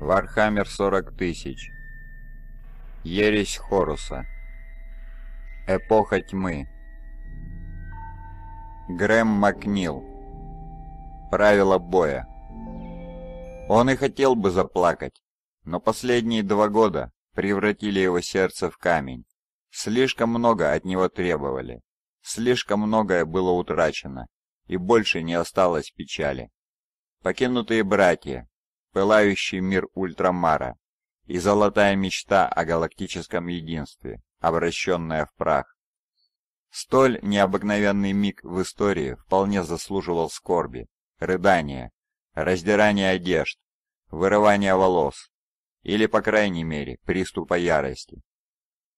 Вархаммер 40 тысяч. Ересь Хоруса. Эпоха тьмы. Грэм Макнил. Правила боя. Он и хотел бы заплакать, но последние два года превратили его сердце в камень. Слишком много от него требовали. Слишком многое было утрачено, и больше не осталось печали. Покинутые братья, пылающий мир Ультрамара и золотая мечта о галактическом единстве, обращенная в прах. Столь необыкновенный миг в истории вполне заслуживал скорби, рыдания, раздирания одежд, вырывания волос или, по крайней мере, приступа ярости.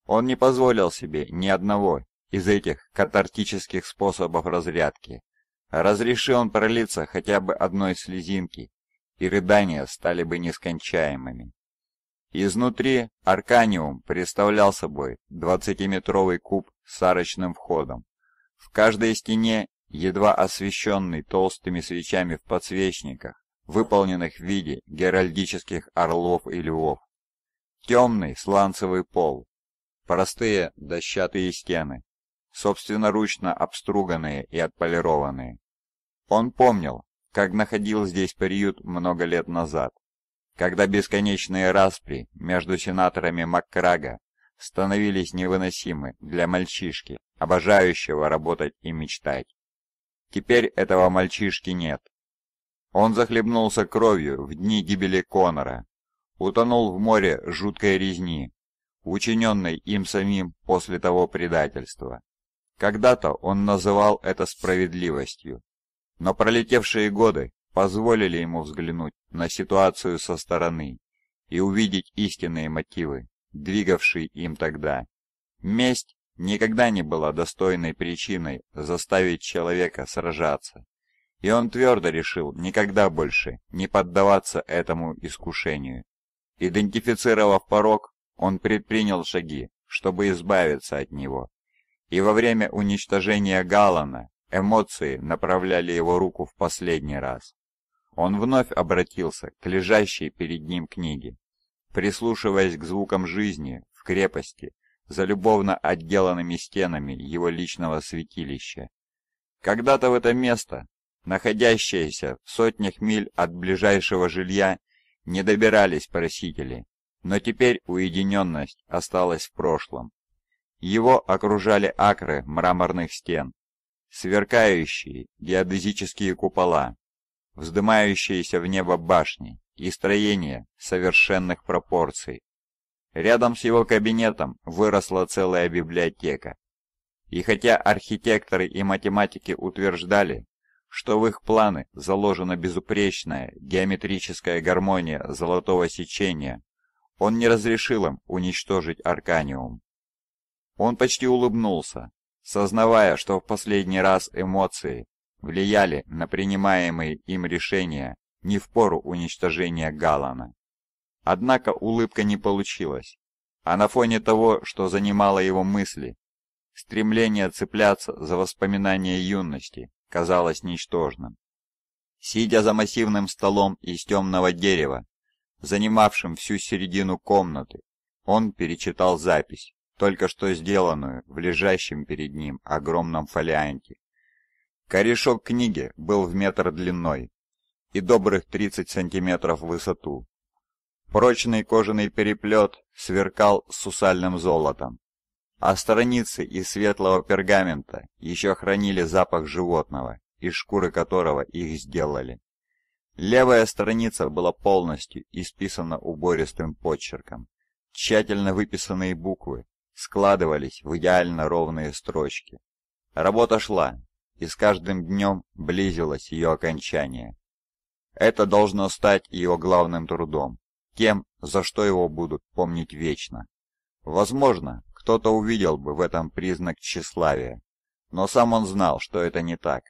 Он не позволил себе ни одного из этих катартических способов разрядки. Разреши он пролиться хотя бы одной слезинки, и рыдания стали бы нескончаемыми. Изнутри Арканиум представлял собой 20-метровый куб с арочным входом. В каждой стене, едва освещенный толстыми свечами в подсвечниках, выполненных в виде геральдических орлов и львов. Темный сланцевый пол, простые дощатые стены, собственноручно обструганные и отполированные. Он помнил, как находил здесь приют много лет назад, когда бесконечные распри между сенаторами Маккрага становились невыносимы для мальчишки, обожающего работать и мечтать. Теперь этого мальчишки нет. Он захлебнулся кровью в дни гибели Конора, утонул в море жуткой резни, учиненной им самим после того предательства. Когда-то он называл это справедливостью, но пролетевшие годы позволили ему взглянуть на ситуацию со стороны и увидеть истинные мотивы, двигавшие им тогда. Месть никогда не была достойной причиной заставить человека сражаться, и он твердо решил никогда больше не поддаваться этому искушению. Идентифицировав порог, он предпринял шаги, чтобы избавиться от него. И во время уничтожения Галана Эмоции направляли его руку в последний раз. Он вновь обратился к лежащей перед ним книге. Прислушиваясь к звукам жизни в крепости, за любовно отделанными стенами его личного святилища. Когда-то в это место, находящееся в сотнях миль от ближайшего жилья, не добирались просители, но теперь уединенность осталась в прошлом. Его окружали акры мраморных стен, Сверкающие геодезические купола, вздымающиеся в небо башни и строения совершенных пропорций. Рядом с его кабинетом выросла целая библиотека. И хотя архитекторы и математики утверждали, что в их планы заложена безупречная геометрическая гармония золотого сечения, он не разрешил им уничтожить Арканиум. Он почти улыбнулся, сознавая, что в последний раз эмоции влияли на принимаемые им решения не в пору уничтожения Галана. Однако улыбка не получилась, а на фоне того, что занимало его мысли, стремление цепляться за воспоминания юности казалось ничтожным. Сидя за массивным столом из темного дерева, занимавшим всю середину комнаты, он перечитал запись, только что сделанную в лежащем перед ним огромном фолианте. Корешок книги был в метр длиной и добрых 30 сантиметров в высоту. Прочный кожаный переплет сверкал сусальным золотом, а страницы из светлого пергамента еще хранили запах животного, из шкуры которого их сделали. Левая страница была полностью исписана убористым подчерком. Тщательно выписанные буквы складывались в идеально ровные строчки. Работа шла, и с каждым днем близилось ее окончание. Это должно стать его главным трудом, тем, за что его будут помнить вечно. Возможно, кто-то увидел бы в этом признак тщеславия, но сам он знал, что это не так.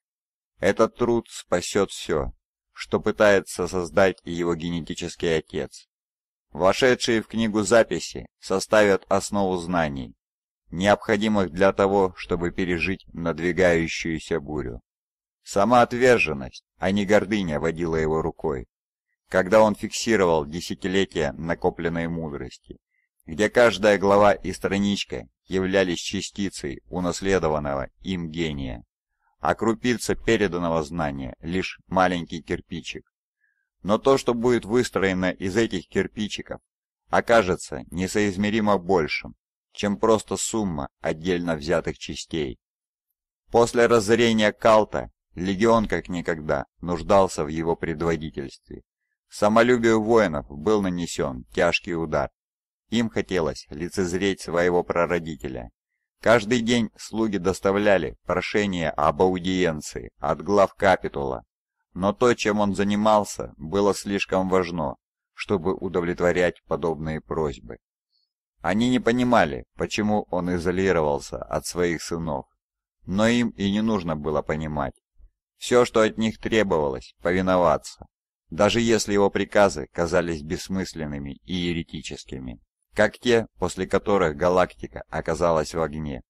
Этот труд спасет все, что пытается создать его генетический отец. Вошедшие в книгу записи составят основу знаний, необходимых для того, чтобы пережить надвигающуюся бурю. Самоотверженность, а не гордыня водила его рукой, когда он фиксировал десятилетия накопленной мудрости, где каждая глава и страничка являлись частицей унаследованного им гения, а крупица переданного знания — лишь маленький кирпичик, но то, что будет выстроено из этих кирпичиков, окажется несоизмеримо большим, чем просто сумма отдельно взятых частей. После разорения Калта легион как никогда нуждался в его предводительстве. Самолюбию воинов был нанесен тяжкий удар. Им хотелось лицезреть своего прародителя. Каждый день слуги доставляли прошение об аудиенции от глав капитула но то, чем он занимался, было слишком важно, чтобы удовлетворять подобные просьбы. Они не понимали, почему он изолировался от своих сынов, но им и не нужно было понимать. Все, что от них требовалось, повиноваться, даже если его приказы казались бессмысленными и еретическими, как те, после которых галактика оказалась в огне.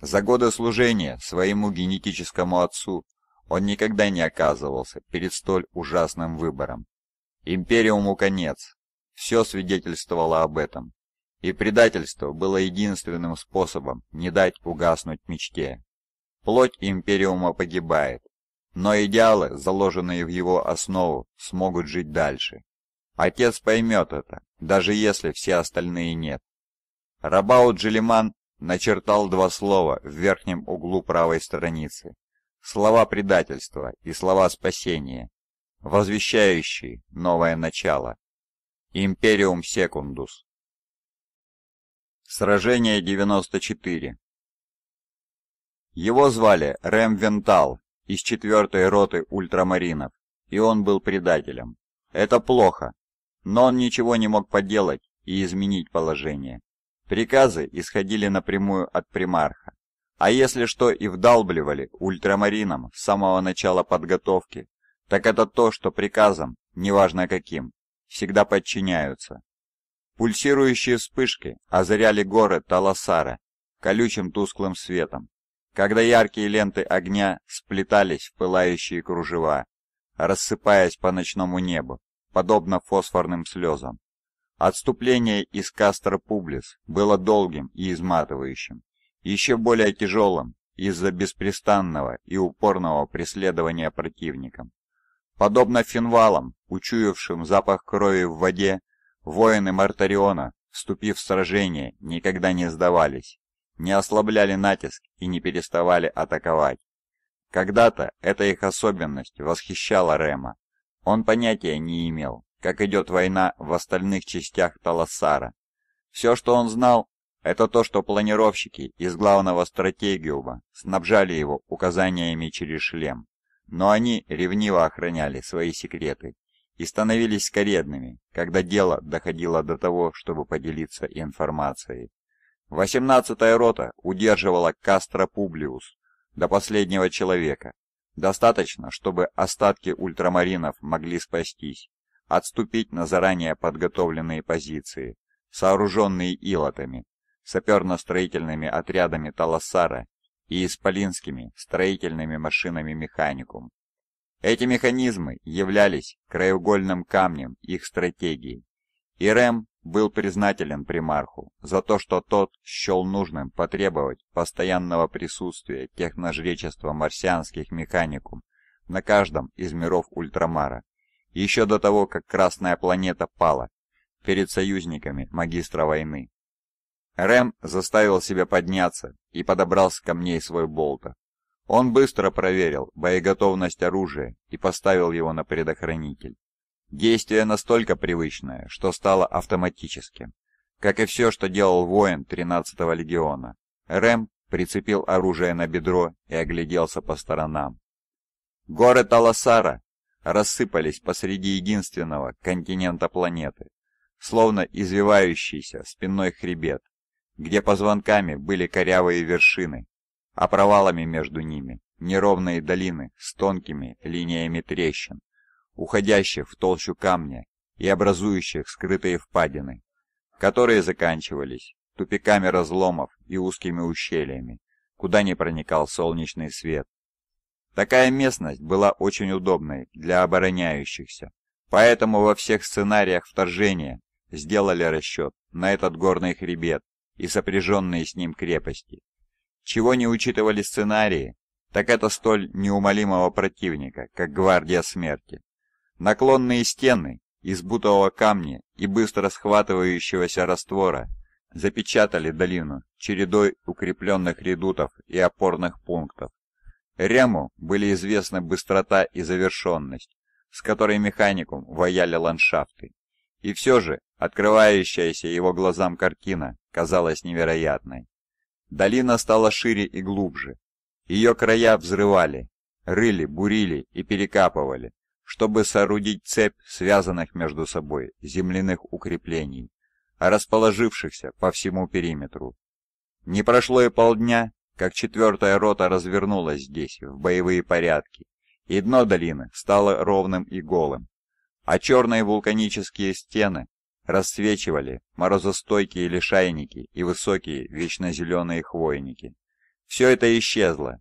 За годы служения своему генетическому отцу он никогда не оказывался перед столь ужасным выбором. Империуму конец. Все свидетельствовало об этом. И предательство было единственным способом не дать угаснуть мечте. Плоть Империума погибает, но идеалы, заложенные в его основу, смогут жить дальше. Отец поймет это, даже если все остальные нет. Рабаут Джелиман начертал два слова в верхнем углу правой страницы слова предательства и слова спасения, возвещающие новое начало. Империум Секундус. Сражение 94 Его звали Рэм Вентал из 4 роты ультрамаринов, и он был предателем. Это плохо, но он ничего не мог поделать и изменить положение. Приказы исходили напрямую от примарха. А если что и вдалбливали ультрамарином с самого начала подготовки, так это то, что приказам, неважно каким, всегда подчиняются. Пульсирующие вспышки озаряли горы Таласара колючим тусклым светом, когда яркие ленты огня сплетались в пылающие кружева, рассыпаясь по ночному небу, подобно фосфорным слезам. Отступление из Кастро Публис было долгим и изматывающим еще более тяжелым из-за беспрестанного и упорного преследования противником. Подобно финвалам, учуявшим запах крови в воде, воины Мартариона, вступив в сражение, никогда не сдавались, не ослабляли натиск и не переставали атаковать. Когда-то эта их особенность восхищала Рема. Он понятия не имел, как идет война в остальных частях Талассара. Все, что он знал, это то, что планировщики из главного стратегиума снабжали его указаниями через шлем. Но они ревниво охраняли свои секреты и становились скоредными, когда дело доходило до того, чтобы поделиться информацией. 18-я рота удерживала Кастро Публиус до последнего человека. Достаточно, чтобы остатки ультрамаринов могли спастись, отступить на заранее подготовленные позиции, сооруженные илотами, саперно-строительными отрядами Талассара и исполинскими строительными машинами Механикум. Эти механизмы являлись краеугольным камнем их стратегии, и Рэм был признателен примарху за то, что тот счел нужным потребовать постоянного присутствия техножречества марсианских механикум на каждом из миров Ультрамара, еще до того, как Красная планета пала перед союзниками магистра войны. Рэм заставил себя подняться и подобрал с камней свой болта. Он быстро проверил боеготовность оружия и поставил его на предохранитель. Действие настолько привычное, что стало автоматическим. Как и все, что делал воин 13-го легиона, Рэм прицепил оружие на бедро и огляделся по сторонам. Горы Таласара рассыпались посреди единственного континента планеты, словно извивающийся спинной хребет где позвонками были корявые вершины, а провалами между ними неровные долины с тонкими линиями трещин, уходящих в толщу камня и образующих скрытые впадины, которые заканчивались тупиками разломов и узкими ущельями, куда не проникал солнечный свет. Такая местность была очень удобной для обороняющихся, поэтому во всех сценариях вторжения сделали расчет на этот горный хребет и сопряженные с ним крепости. Чего не учитывали сценарии, так это столь неумолимого противника, как гвардия смерти. Наклонные стены из бутового камня и быстро схватывающегося раствора запечатали долину чередой укрепленных редутов и опорных пунктов. Рему были известны быстрота и завершенность, с которой механикум ваяли ландшафты. И все же, открывающаяся его глазам картина казалась невероятной. Долина стала шире и глубже. Ее края взрывали, рыли, бурили и перекапывали, чтобы соорудить цепь связанных между собой земляных укреплений, расположившихся по всему периметру. Не прошло и полдня, как четвертая рота развернулась здесь, в боевые порядки, и дно долины стало ровным и голым, а черные вулканические стены рассвечивали морозостойкие лишайники и высокие вечно зеленые хвойники. Все это исчезло.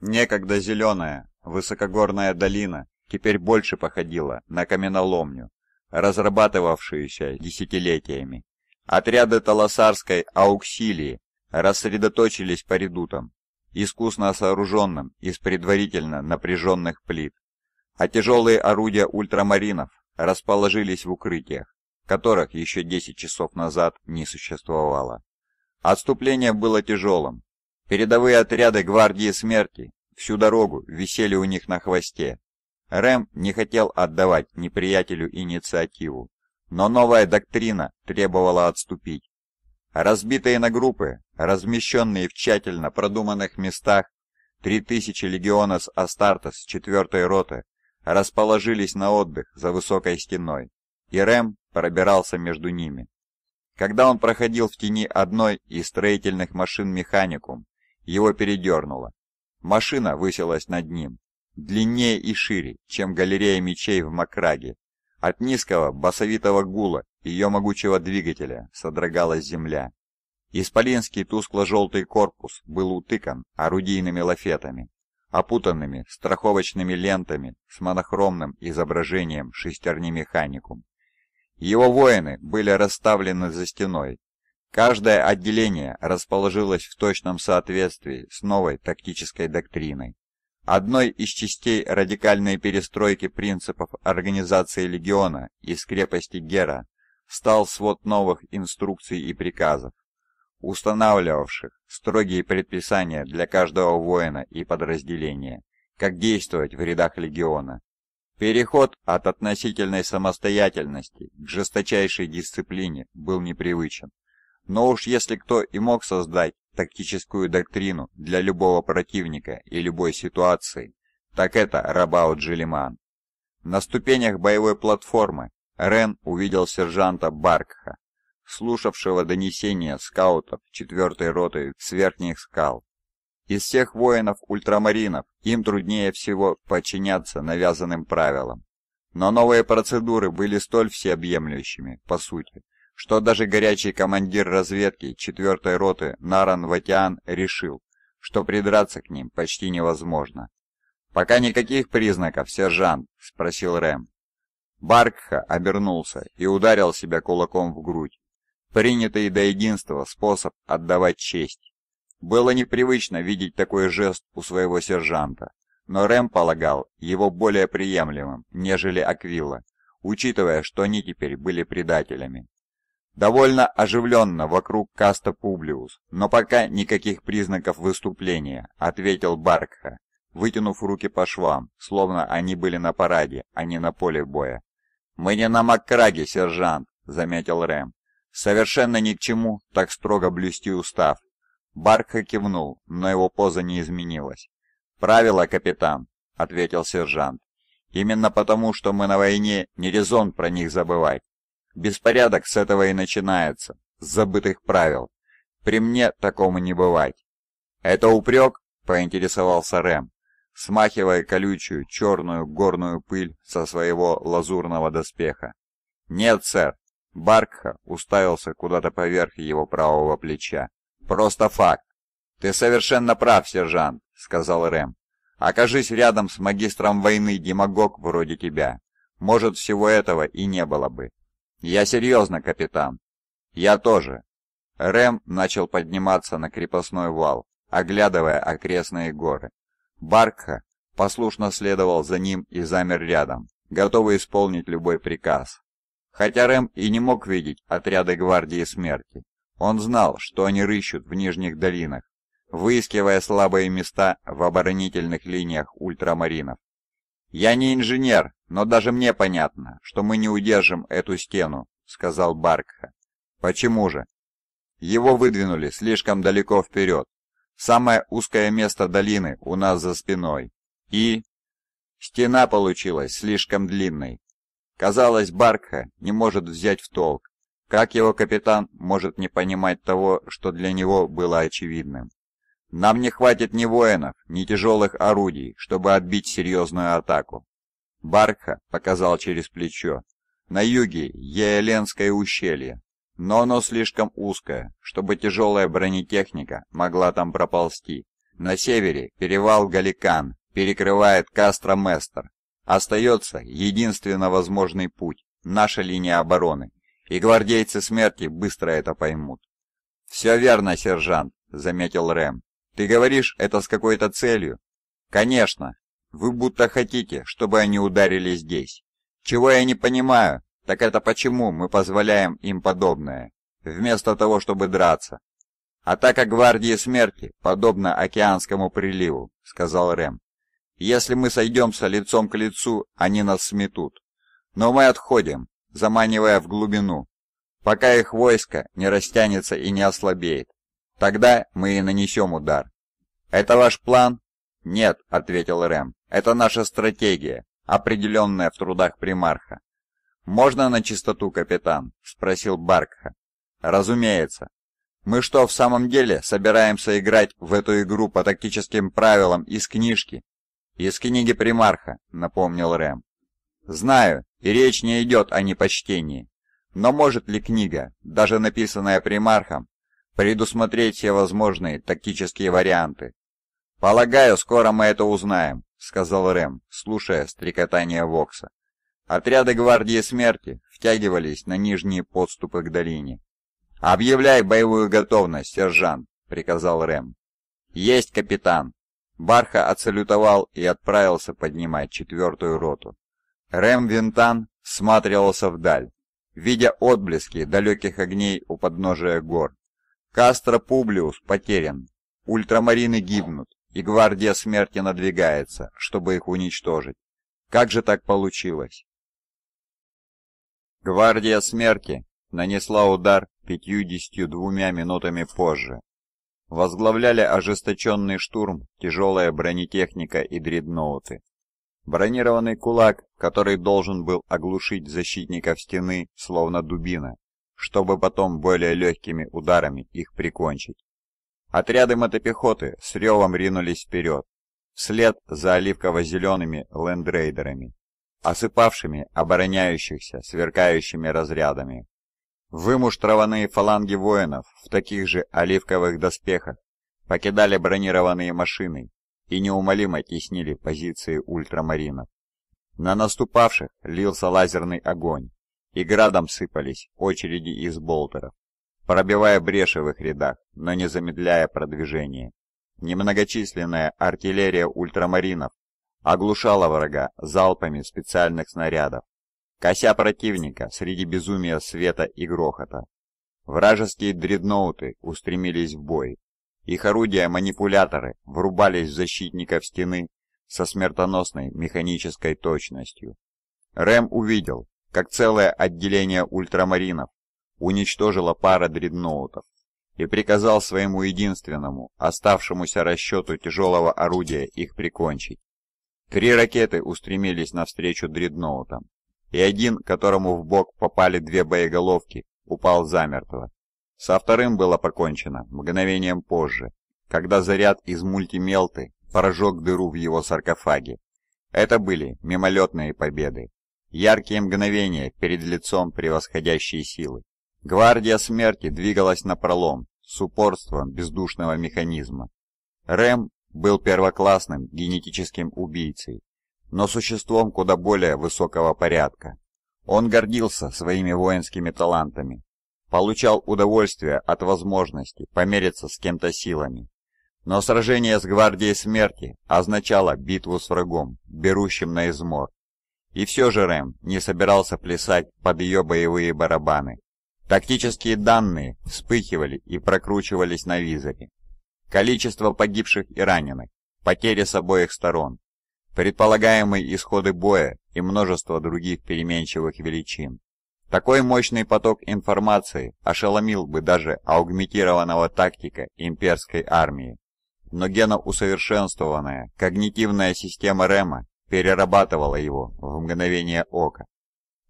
Некогда зеленая, высокогорная долина теперь больше походила на каменоломню, разрабатывавшуюся десятилетиями. Отряды Таласарской ауксилии рассредоточились по редутам, искусно сооруженным из предварительно напряженных плит, а тяжелые орудия ультрамаринов расположились в укрытиях, которых еще 10 часов назад не существовало. Отступление было тяжелым. Передовые отряды гвардии смерти всю дорогу висели у них на хвосте. Рэм не хотел отдавать неприятелю инициативу, но новая доктрина требовала отступить. Разбитые на группы, размещенные в тщательно продуманных местах, 3000 легиона с Астартес 4 роты расположились на отдых за высокой стеной, и Рэм пробирался между ними. Когда он проходил в тени одной из строительных машин механикум, его передернуло. Машина высилась над ним, длиннее и шире, чем галерея мечей в Макраге. От низкого басовитого гула ее могучего двигателя содрогалась земля. Исполинский тускло-желтый корпус был утыкан орудийными лафетами опутанными страховочными лентами с монохромным изображением шестерни механикум. Его воины были расставлены за стеной. Каждое отделение расположилось в точном соответствии с новой тактической доктриной. Одной из частей радикальной перестройки принципов организации легиона из крепости Гера стал свод новых инструкций и приказов устанавливавших строгие предписания для каждого воина и подразделения, как действовать в рядах легиона. Переход от относительной самостоятельности к жесточайшей дисциплине был непривычен. Но уж если кто и мог создать тактическую доктрину для любого противника и любой ситуации, так это Рабао Джилиман. На ступенях боевой платформы Рен увидел сержанта Баркха, слушавшего донесения скаутов 4-й роты с верхних скал. Из всех воинов-ультрамаринов им труднее всего подчиняться навязанным правилам. Но новые процедуры были столь всеобъемлющими, по сути, что даже горячий командир разведки 4-й роты Наран Ватиан решил, что придраться к ним почти невозможно. «Пока никаких признаков, сержант?» – спросил Рэм. Баркха обернулся и ударил себя кулаком в грудь принятый до единства способ отдавать честь. Было непривычно видеть такой жест у своего сержанта, но Рэм полагал его более приемлемым, нежели Аквилла, учитывая, что они теперь были предателями. Довольно оживленно вокруг каста Публиус, но пока никаких признаков выступления, ответил Баркха, вытянув руки по швам, словно они были на параде, а не на поле боя. «Мы не на Маккраге, сержант», — заметил Рэм. Совершенно ни к чему так строго блюсти устав. Барка кивнул, но его поза не изменилась. «Правило, капитан», — ответил сержант. «Именно потому, что мы на войне, не резон про них забывать. Беспорядок с этого и начинается, с забытых правил. При мне такому не бывать». «Это упрек?» — поинтересовался Рэм, смахивая колючую черную горную пыль со своего лазурного доспеха. «Нет, сэр, Баркха уставился куда-то поверх его правого плеча. «Просто факт!» «Ты совершенно прав, сержант», — сказал Рэм. «Окажись рядом с магистром войны демагог вроде тебя. Может, всего этого и не было бы». «Я серьезно, капитан». «Я тоже». Рэм начал подниматься на крепостной вал, оглядывая окрестные горы. Баркха послушно следовал за ним и замер рядом, готовый исполнить любой приказ. Хотя Рэм и не мог видеть отряды гвардии смерти, он знал, что они рыщут в нижних долинах, выискивая слабые места в оборонительных линиях ультрамаринов. «Я не инженер, но даже мне понятно, что мы не удержим эту стену», — сказал Баркха. «Почему же?» «Его выдвинули слишком далеко вперед. Самое узкое место долины у нас за спиной. И...» «Стена получилась слишком длинной. Казалось, Баркха не может взять в толк, как его капитан может не понимать того, что для него было очевидным. Нам не хватит ни воинов, ни тяжелых орудий, чтобы отбить серьезную атаку. Баркха показал через плечо. На юге Еленское ущелье, но оно слишком узкое, чтобы тяжелая бронетехника могла там проползти. На севере перевал Галикан перекрывает Кастроместер, Остается единственно возможный путь – наша линия обороны, и гвардейцы смерти быстро это поймут. «Все верно, сержант», – заметил Рэм. «Ты говоришь это с какой-то целью?» «Конечно. Вы будто хотите, чтобы они ударили здесь. Чего я не понимаю, так это почему мы позволяем им подобное, вместо того, чтобы драться?» «Атака гвардии смерти подобна океанскому приливу», — сказал Рэм. Если мы сойдемся лицом к лицу, они нас сметут. Но мы отходим, заманивая в глубину, пока их войско не растянется и не ослабеет. Тогда мы и нанесем удар. Это ваш план? Нет, ответил Рэм. Это наша стратегия, определенная в трудах примарха. Можно на чистоту, капитан? спросил Баркха. Разумеется. Мы что, в самом деле собираемся играть в эту игру по тактическим правилам из книжки, «Из книги Примарха», — напомнил Рэм. «Знаю, и речь не идет о непочтении. Но может ли книга, даже написанная Примархом, предусмотреть все возможные тактические варианты?» «Полагаю, скоро мы это узнаем», — сказал Рэм, слушая стрекотание Вокса. Отряды гвардии смерти втягивались на нижние подступы к долине. «Объявляй боевую готовность, сержант», — приказал Рэм. «Есть, капитан!» Барха отсалютовал и отправился поднимать четвертую роту. Рэм Винтан всматривался вдаль, видя отблески далеких огней у подножия гор. Кастро Публиус потерян, ультрамарины гибнут, и гвардия смерти надвигается, чтобы их уничтожить. Как же так получилось? Гвардия смерти нанесла удар 52 минутами позже, возглавляли ожесточенный штурм тяжелая бронетехника и дредноуты. Бронированный кулак, который должен был оглушить защитников стены, словно дубина, чтобы потом более легкими ударами их прикончить. Отряды мотопехоты с ревом ринулись вперед, вслед за оливково-зелеными лендрейдерами, осыпавшими обороняющихся сверкающими разрядами. Вымуштрованные фаланги воинов в таких же оливковых доспехах покидали бронированные машины и неумолимо теснили позиции ультрамаринов. На наступавших лился лазерный огонь, и градом сыпались очереди из болтеров, пробивая бреши в их рядах, но не замедляя продвижение. Немногочисленная артиллерия ультрамаринов оглушала врага залпами специальных снарядов, кося противника среди безумия света и грохота. Вражеские дредноуты устремились в бой. Их орудия-манипуляторы врубались в защитников стены со смертоносной механической точностью. Рэм увидел, как целое отделение ультрамаринов уничтожило пара дредноутов и приказал своему единственному, оставшемуся расчету тяжелого орудия их прикончить. Три ракеты устремились навстречу дредноутам, и один, которому в бок попали две боеголовки, упал замертво. Со вторым было покончено мгновением позже, когда заряд из мультимелты прожег дыру в его саркофаге. Это были мимолетные победы, яркие мгновения перед лицом превосходящей силы. Гвардия смерти двигалась напролом, с упорством бездушного механизма. Рэм был первоклассным генетическим убийцей, но существом куда более высокого порядка. Он гордился своими воинскими талантами, получал удовольствие от возможности помериться с кем-то силами. Но сражение с гвардией смерти означало битву с врагом, берущим на измор. И все же Рэм не собирался плясать под ее боевые барабаны. Тактические данные вспыхивали и прокручивались на визоре. Количество погибших и раненых, потери с обоих сторон, предполагаемые исходы боя и множество других переменчивых величин. Такой мощный поток информации ошеломил бы даже аугментированного тактика имперской армии. Но геноусовершенствованная когнитивная система Рема перерабатывала его в мгновение ока.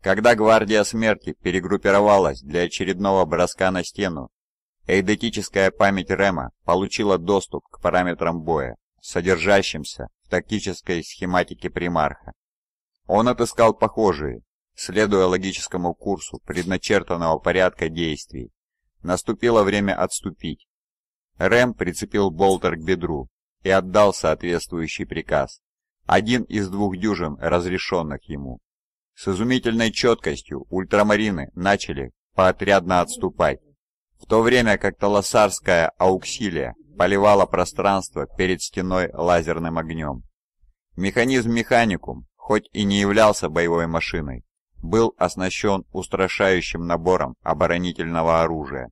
Когда гвардия смерти перегруппировалась для очередного броска на стену, эйдетическая память Рема получила доступ к параметрам боя, содержащимся в тактической схематике примарха. Он отыскал похожие, следуя логическому курсу предначертанного порядка действий. Наступило время отступить. Рэм прицепил болтер к бедру и отдал соответствующий приказ. Один из двух дюжин, разрешенных ему. С изумительной четкостью ультрамарины начали поотрядно отступать, в то время как Таласарская ауксилия поливала пространство перед стеной лазерным огнем. Механизм «Механикум», хоть и не являлся боевой машиной, был оснащен устрашающим набором оборонительного оружия.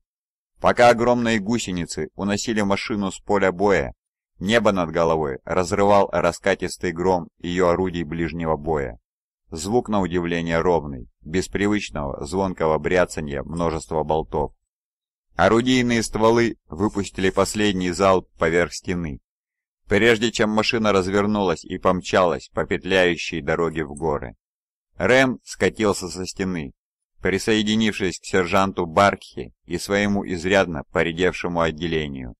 Пока огромные гусеницы уносили машину с поля боя, небо над головой разрывал раскатистый гром ее орудий ближнего боя. Звук, на удивление, ровный, без привычного звонкого бряцания множества болтов. Орудийные а стволы выпустили последний залп поверх стены, прежде чем машина развернулась и помчалась по петляющей дороге в горы. Рэм скатился со стены, присоединившись к сержанту Баркхи и своему изрядно поредевшему отделению.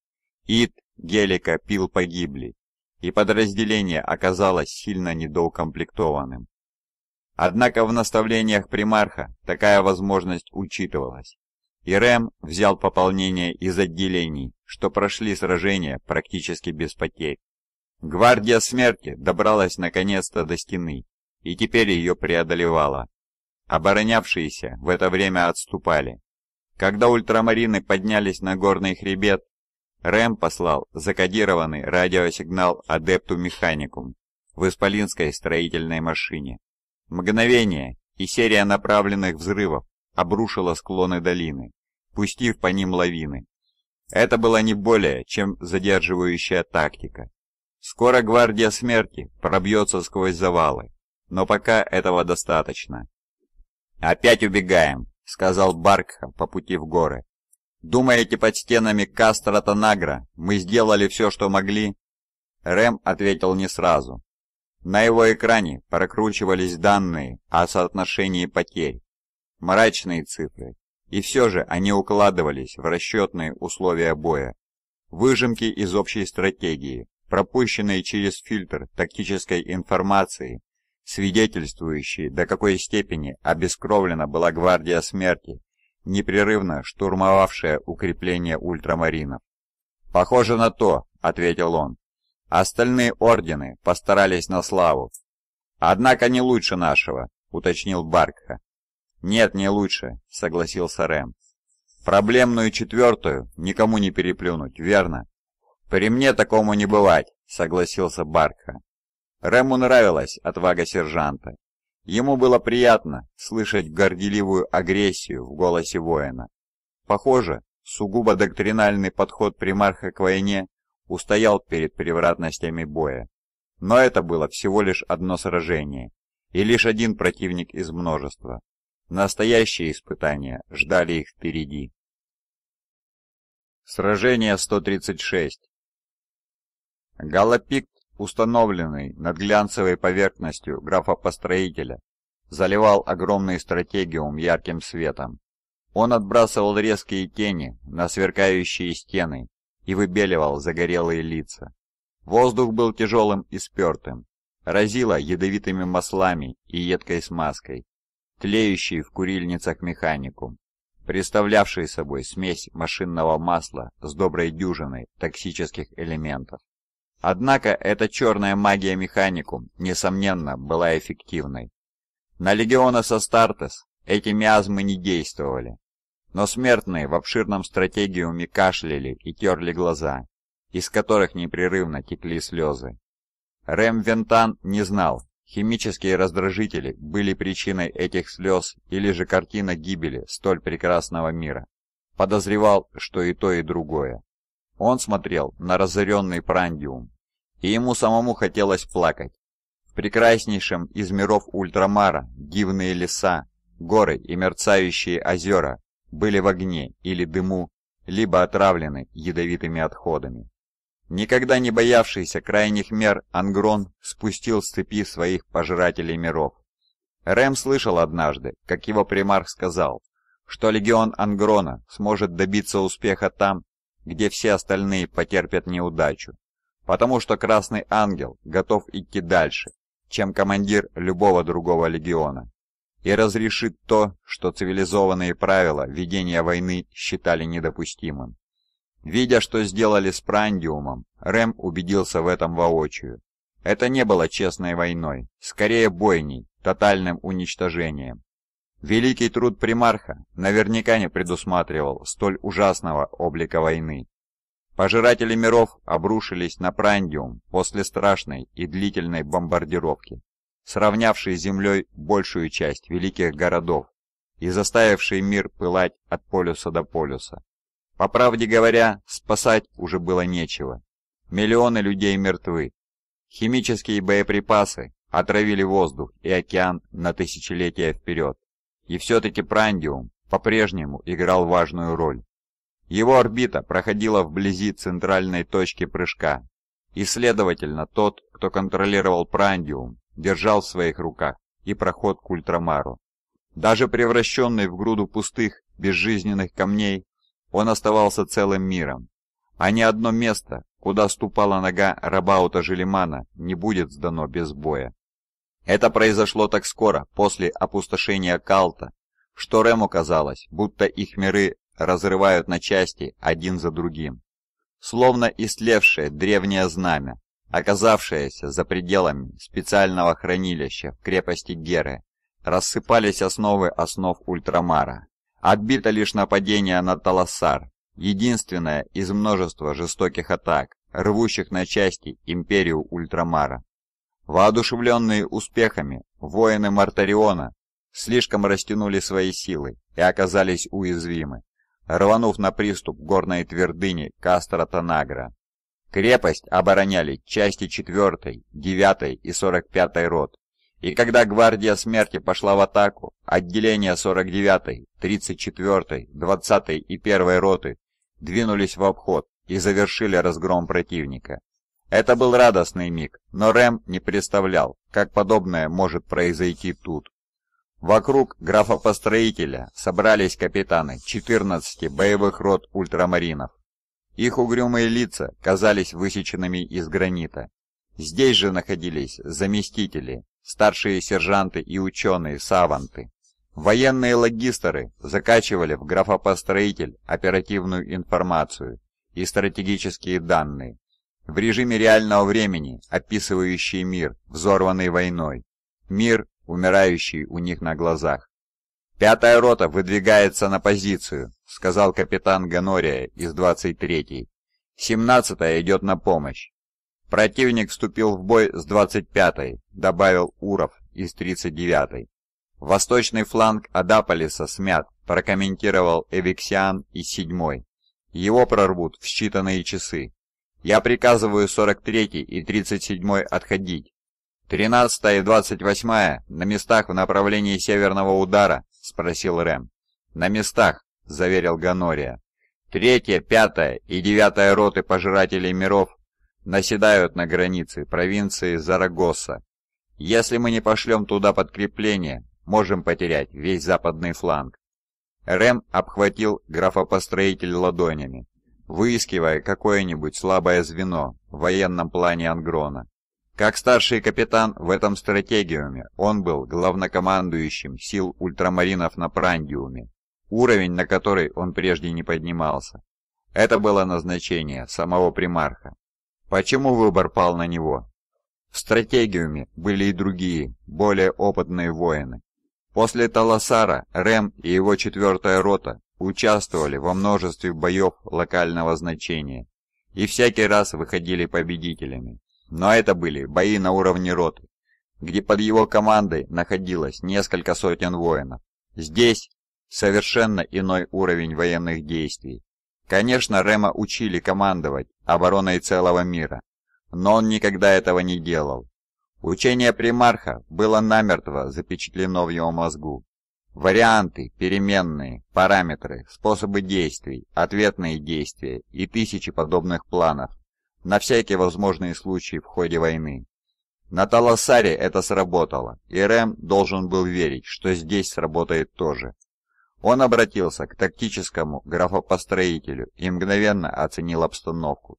Ид, Гелика, Пил погибли, и подразделение оказалось сильно недоукомплектованным. Однако в наставлениях примарха такая возможность учитывалась и Рэм взял пополнение из отделений, что прошли сражения практически без потерь. Гвардия смерти добралась наконец-то до стены, и теперь ее преодолевала. Оборонявшиеся в это время отступали. Когда ультрамарины поднялись на горный хребет, Рэм послал закодированный радиосигнал адепту Механикум в исполинской строительной машине. Мгновение, и серия направленных взрывов обрушила склоны долины, пустив по ним лавины. Это была не более, чем задерживающая тактика. Скоро гвардия смерти пробьется сквозь завалы, но пока этого достаточно. «Опять убегаем», — сказал Баркха по пути в горы. «Думаете, под стенами Кастро-Танагра мы сделали все, что могли?» Рэм ответил не сразу. На его экране прокручивались данные о соотношении потерь. Мрачные цифры. И все же они укладывались в расчетные условия боя. Выжимки из общей стратегии, пропущенные через фильтр тактической информации, свидетельствующие, до какой степени обескровлена была гвардия смерти, непрерывно штурмовавшая укрепление ультрамаринов. «Похоже на то», — ответил он. «Остальные ордены постарались на славу». «Однако не лучше нашего», — уточнил Баркха. «Нет, не лучше», — согласился Рэм. «Проблемную четвертую никому не переплюнуть, верно?» «При мне такому не бывать», — согласился Барка. Рэму нравилась отвага сержанта. Ему было приятно слышать горделивую агрессию в голосе воина. Похоже, сугубо доктринальный подход примарха к войне устоял перед превратностями боя. Но это было всего лишь одно сражение, и лишь один противник из множества. Настоящие испытания ждали их впереди. Сражение 136 Галопикт, установленный над глянцевой поверхностью графа-построителя, заливал огромный стратегиум ярким светом. Он отбрасывал резкие тени на сверкающие стены и выбеливал загорелые лица. Воздух был тяжелым и спертым, разило ядовитыми маслами и едкой смазкой тлеющий в курильницах механикум, представлявший собой смесь машинного масла с доброй дюжиной токсических элементов. Однако эта черная магия механикум, несомненно, была эффективной. На легиона Састартес эти миазмы не действовали, но смертные в обширном стратегиуме кашляли и терли глаза, из которых непрерывно текли слезы. Рэм Вентан не знал, Химические раздражители были причиной этих слез или же картина гибели столь прекрасного мира. Подозревал, что и то, и другое. Он смотрел на разоренный прандиум, и ему самому хотелось плакать. В прекраснейшем из миров Ультрамара дивные леса, горы и мерцающие озера были в огне или дыму, либо отравлены ядовитыми отходами. Никогда не боявшийся крайних мер Ангрон спустил с цепи своих пожирателей миров. Рэм слышал однажды, как его примарх сказал, что легион Ангрона сможет добиться успеха там, где все остальные потерпят неудачу, потому что Красный Ангел готов идти дальше, чем командир любого другого легиона, и разрешит то, что цивилизованные правила ведения войны считали недопустимым. Видя, что сделали с Прандиумом, Рэм убедился в этом воочию. Это не было честной войной, скорее бойней, тотальным уничтожением. Великий труд примарха наверняка не предусматривал столь ужасного облика войны. Пожиратели миров обрушились на Прандиум после страшной и длительной бомбардировки, сравнявшей с землей большую часть великих городов и заставившей мир пылать от полюса до полюса. По правде говоря, спасать уже было нечего. Миллионы людей мертвы. Химические боеприпасы отравили воздух и океан на тысячелетия вперед. И все-таки Прандиум по-прежнему играл важную роль. Его орбита проходила вблизи центральной точки прыжка, и, следовательно, тот, кто контролировал Прандиум, держал в своих руках и проход к Ультрамару. Даже превращенный в груду пустых, безжизненных камней, он оставался целым миром, а ни одно место, куда ступала нога Рабаута Желимана, не будет сдано без боя. Это произошло так скоро, после опустошения Калта, что Рему казалось, будто их миры разрывают на части один за другим. Словно истлевшее древнее знамя, оказавшееся за пределами специального хранилища в крепости Геры, рассыпались основы основ Ультрамара. Отбито лишь нападение на Таласар, единственное из множества жестоких атак, рвущих на части империю Ультрамара. Воодушевленные успехами, воины Мартариона слишком растянули свои силы и оказались уязвимы, рванув на приступ горной твердыни Кастро-Танагра. Крепость обороняли части 4, 9 и 45 рот, и когда гвардия смерти пошла в атаку, отделения 49-й, 34-й, 20-й и 1-й роты двинулись в обход и завершили разгром противника. Это был радостный миг, но Рэм не представлял, как подобное может произойти тут. Вокруг графа-построителя собрались капитаны 14 боевых рот ультрамаринов. Их угрюмые лица казались высеченными из гранита. Здесь же находились заместители, старшие сержанты и ученые-саванты. Военные логистеры закачивали в графопостроитель оперативную информацию и стратегические данные в режиме реального времени, описывающие мир, взорванный войной, мир, умирающий у них на глазах. «Пятая рота выдвигается на позицию», — сказал капитан Ганория из 23-й. «Семнадцатая идет на помощь. Противник вступил в бой с 25-й, добавил Уров из 39-й. Восточный фланг Адаполиса смят, прокомментировал Эвиксиан из 7-й. Его прорвут в считанные часы. Я приказываю 43-й и 37-й отходить. 13-я и 28-я на местах в направлении северного удара, спросил Рэм. На местах, заверил Ганория. Третья, пятая и девятая роты пожирателей миров наседают на границе провинции Зарагоса. Если мы не пошлем туда подкрепление, можем потерять весь западный фланг. Рэм обхватил графопостроитель ладонями, выискивая какое-нибудь слабое звено в военном плане Ангрона. Как старший капитан в этом стратегиуме, он был главнокомандующим сил ультрамаринов на Прандиуме, уровень на который он прежде не поднимался. Это было назначение самого примарха. Почему выбор пал на него? В стратегиуме были и другие, более опытные воины. После Таласара Рэм и его четвертая рота участвовали во множестве боев локального значения и всякий раз выходили победителями. Но это были бои на уровне роты, где под его командой находилось несколько сотен воинов. Здесь совершенно иной уровень военных действий. Конечно, Рема учили командовать обороной целого мира. Но он никогда этого не делал. Учение примарха было намертво запечатлено в его мозгу. Варианты, переменные, параметры, способы действий, ответные действия и тысячи подобных планов на всякие возможные случаи в ходе войны. На Таласаре это сработало, и Рэм должен был верить, что здесь сработает тоже. Он обратился к тактическому графопостроителю и мгновенно оценил обстановку.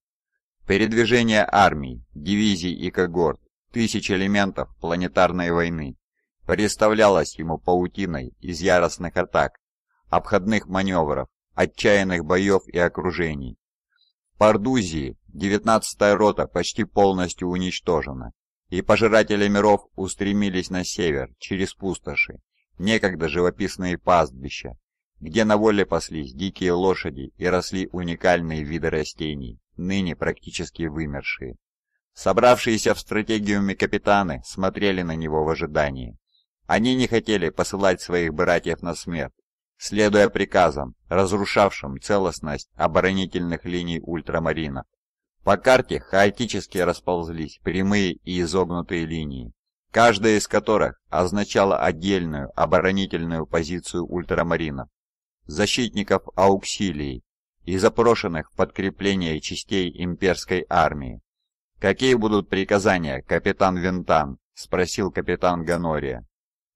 Передвижение армий, дивизий и когорт, тысяч элементов планетарной войны представлялось ему паутиной из яростных атак, обходных маневров, отчаянных боев и окружений. В Пардузии 19-я рота почти полностью уничтожена, и пожиратели миров устремились на север через пустоши некогда живописные пастбища, где на воле паслись дикие лошади и росли уникальные виды растений, ныне практически вымершие. Собравшиеся в стратегиуме капитаны смотрели на него в ожидании. Они не хотели посылать своих братьев на смерть, следуя приказам, разрушавшим целостность оборонительных линий ультрамаринов. По карте хаотически расползлись прямые и изогнутые линии, каждая из которых означала отдельную оборонительную позицию ультрамарина, защитников ауксилии и запрошенных в подкрепление частей имперской армии. «Какие будут приказания, капитан Винтан?» – спросил капитан Ганория.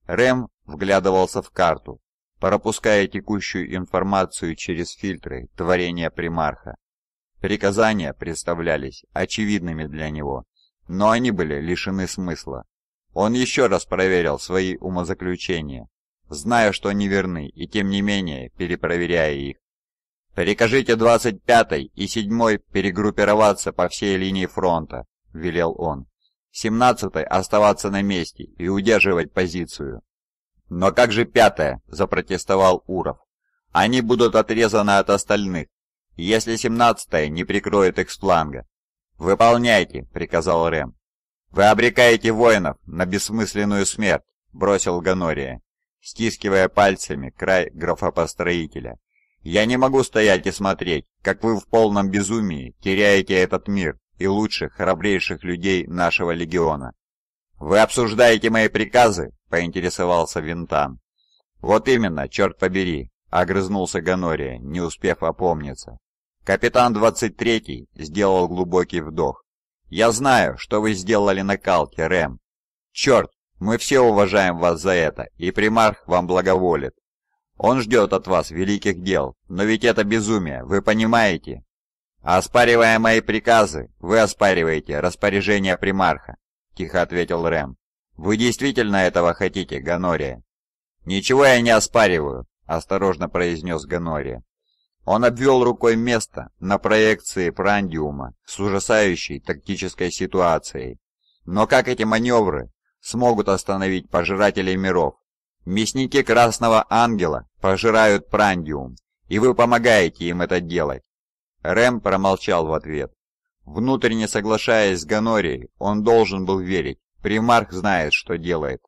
Рэм вглядывался в карту, пропуская текущую информацию через фильтры творения примарха. Приказания представлялись очевидными для него, но они были лишены смысла, он еще раз проверил свои умозаключения, зная, что они верны, и тем не менее перепроверяя их. «Прикажите 25-й и 7-й перегруппироваться по всей линии фронта», — велел он. «17-й оставаться на месте и удерживать позицию». «Но как же 5-я?» — запротестовал Уров. «Они будут отрезаны от остальных, если 17-я не прикроет их с фланга». «Выполняйте», — приказал Рэм. «Вы обрекаете воинов на бессмысленную смерть», — бросил Ганория, стискивая пальцами край графопостроителя. «Я не могу стоять и смотреть, как вы в полном безумии теряете этот мир и лучших, храбрейших людей нашего легиона». «Вы обсуждаете мои приказы?» — поинтересовался Винтан. «Вот именно, черт побери», — огрызнулся Ганория, не успев опомниться. Капитан 23 сделал глубокий вдох. Я знаю, что вы сделали на Калке, Рэм. Черт, мы все уважаем вас за это, и примарх вам благоволит. Он ждет от вас великих дел, но ведь это безумие, вы понимаете? Оспаривая мои приказы, вы оспариваете распоряжение примарха, тихо ответил Рэм. Вы действительно этого хотите, Ганория? Ничего я не оспариваю, осторожно произнес Ганория. Он обвел рукой место на проекции Прандиума с ужасающей тактической ситуацией. Но как эти маневры смогут остановить пожирателей миров? Мясники Красного Ангела пожирают Прандиум, и вы помогаете им это делать. Рэм промолчал в ответ. Внутренне соглашаясь с Ганорией, он должен был верить. Примарх знает, что делает.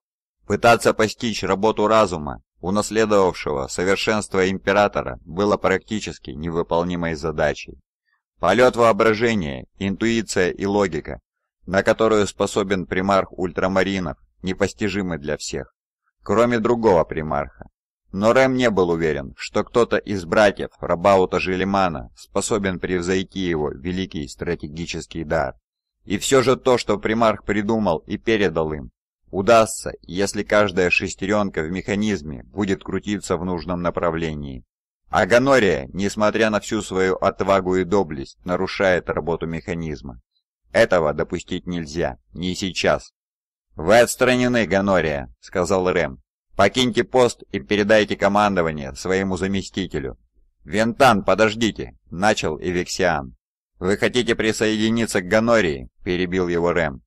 Пытаться постичь работу разума унаследовавшего совершенство императора, было практически невыполнимой задачей. Полет воображения, интуиция и логика, на которую способен примарх ультрамаринов, непостижимы для всех, кроме другого примарха. Но Рэм не был уверен, что кто-то из братьев Рабаута Желимана способен превзойти его великий стратегический дар. И все же то, что примарх придумал и передал им, удастся, если каждая шестеренка в механизме будет крутиться в нужном направлении. А гонория, несмотря на всю свою отвагу и доблесть, нарушает работу механизма. Этого допустить нельзя, не сейчас. «Вы отстранены, гонория», — сказал Рэм. «Покиньте пост и передайте командование своему заместителю». «Вентан, подождите», — начал Эвексиан. «Вы хотите присоединиться к гонории?» — перебил его Рэм.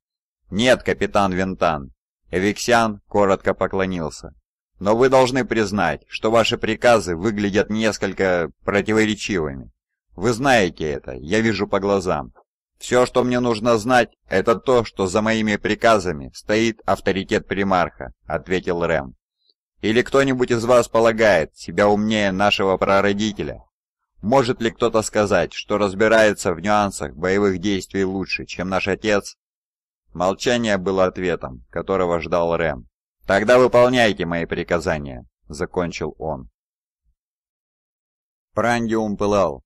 «Нет, капитан Вентан, Эвиксиан коротко поклонился. «Но вы должны признать, что ваши приказы выглядят несколько противоречивыми. Вы знаете это, я вижу по глазам. Все, что мне нужно знать, это то, что за моими приказами стоит авторитет примарха», — ответил Рэм. «Или кто-нибудь из вас полагает себя умнее нашего прародителя?» Может ли кто-то сказать, что разбирается в нюансах боевых действий лучше, чем наш отец? Молчание было ответом, которого ждал Рэм. «Тогда выполняйте мои приказания», — закончил он. Прандиум пылал.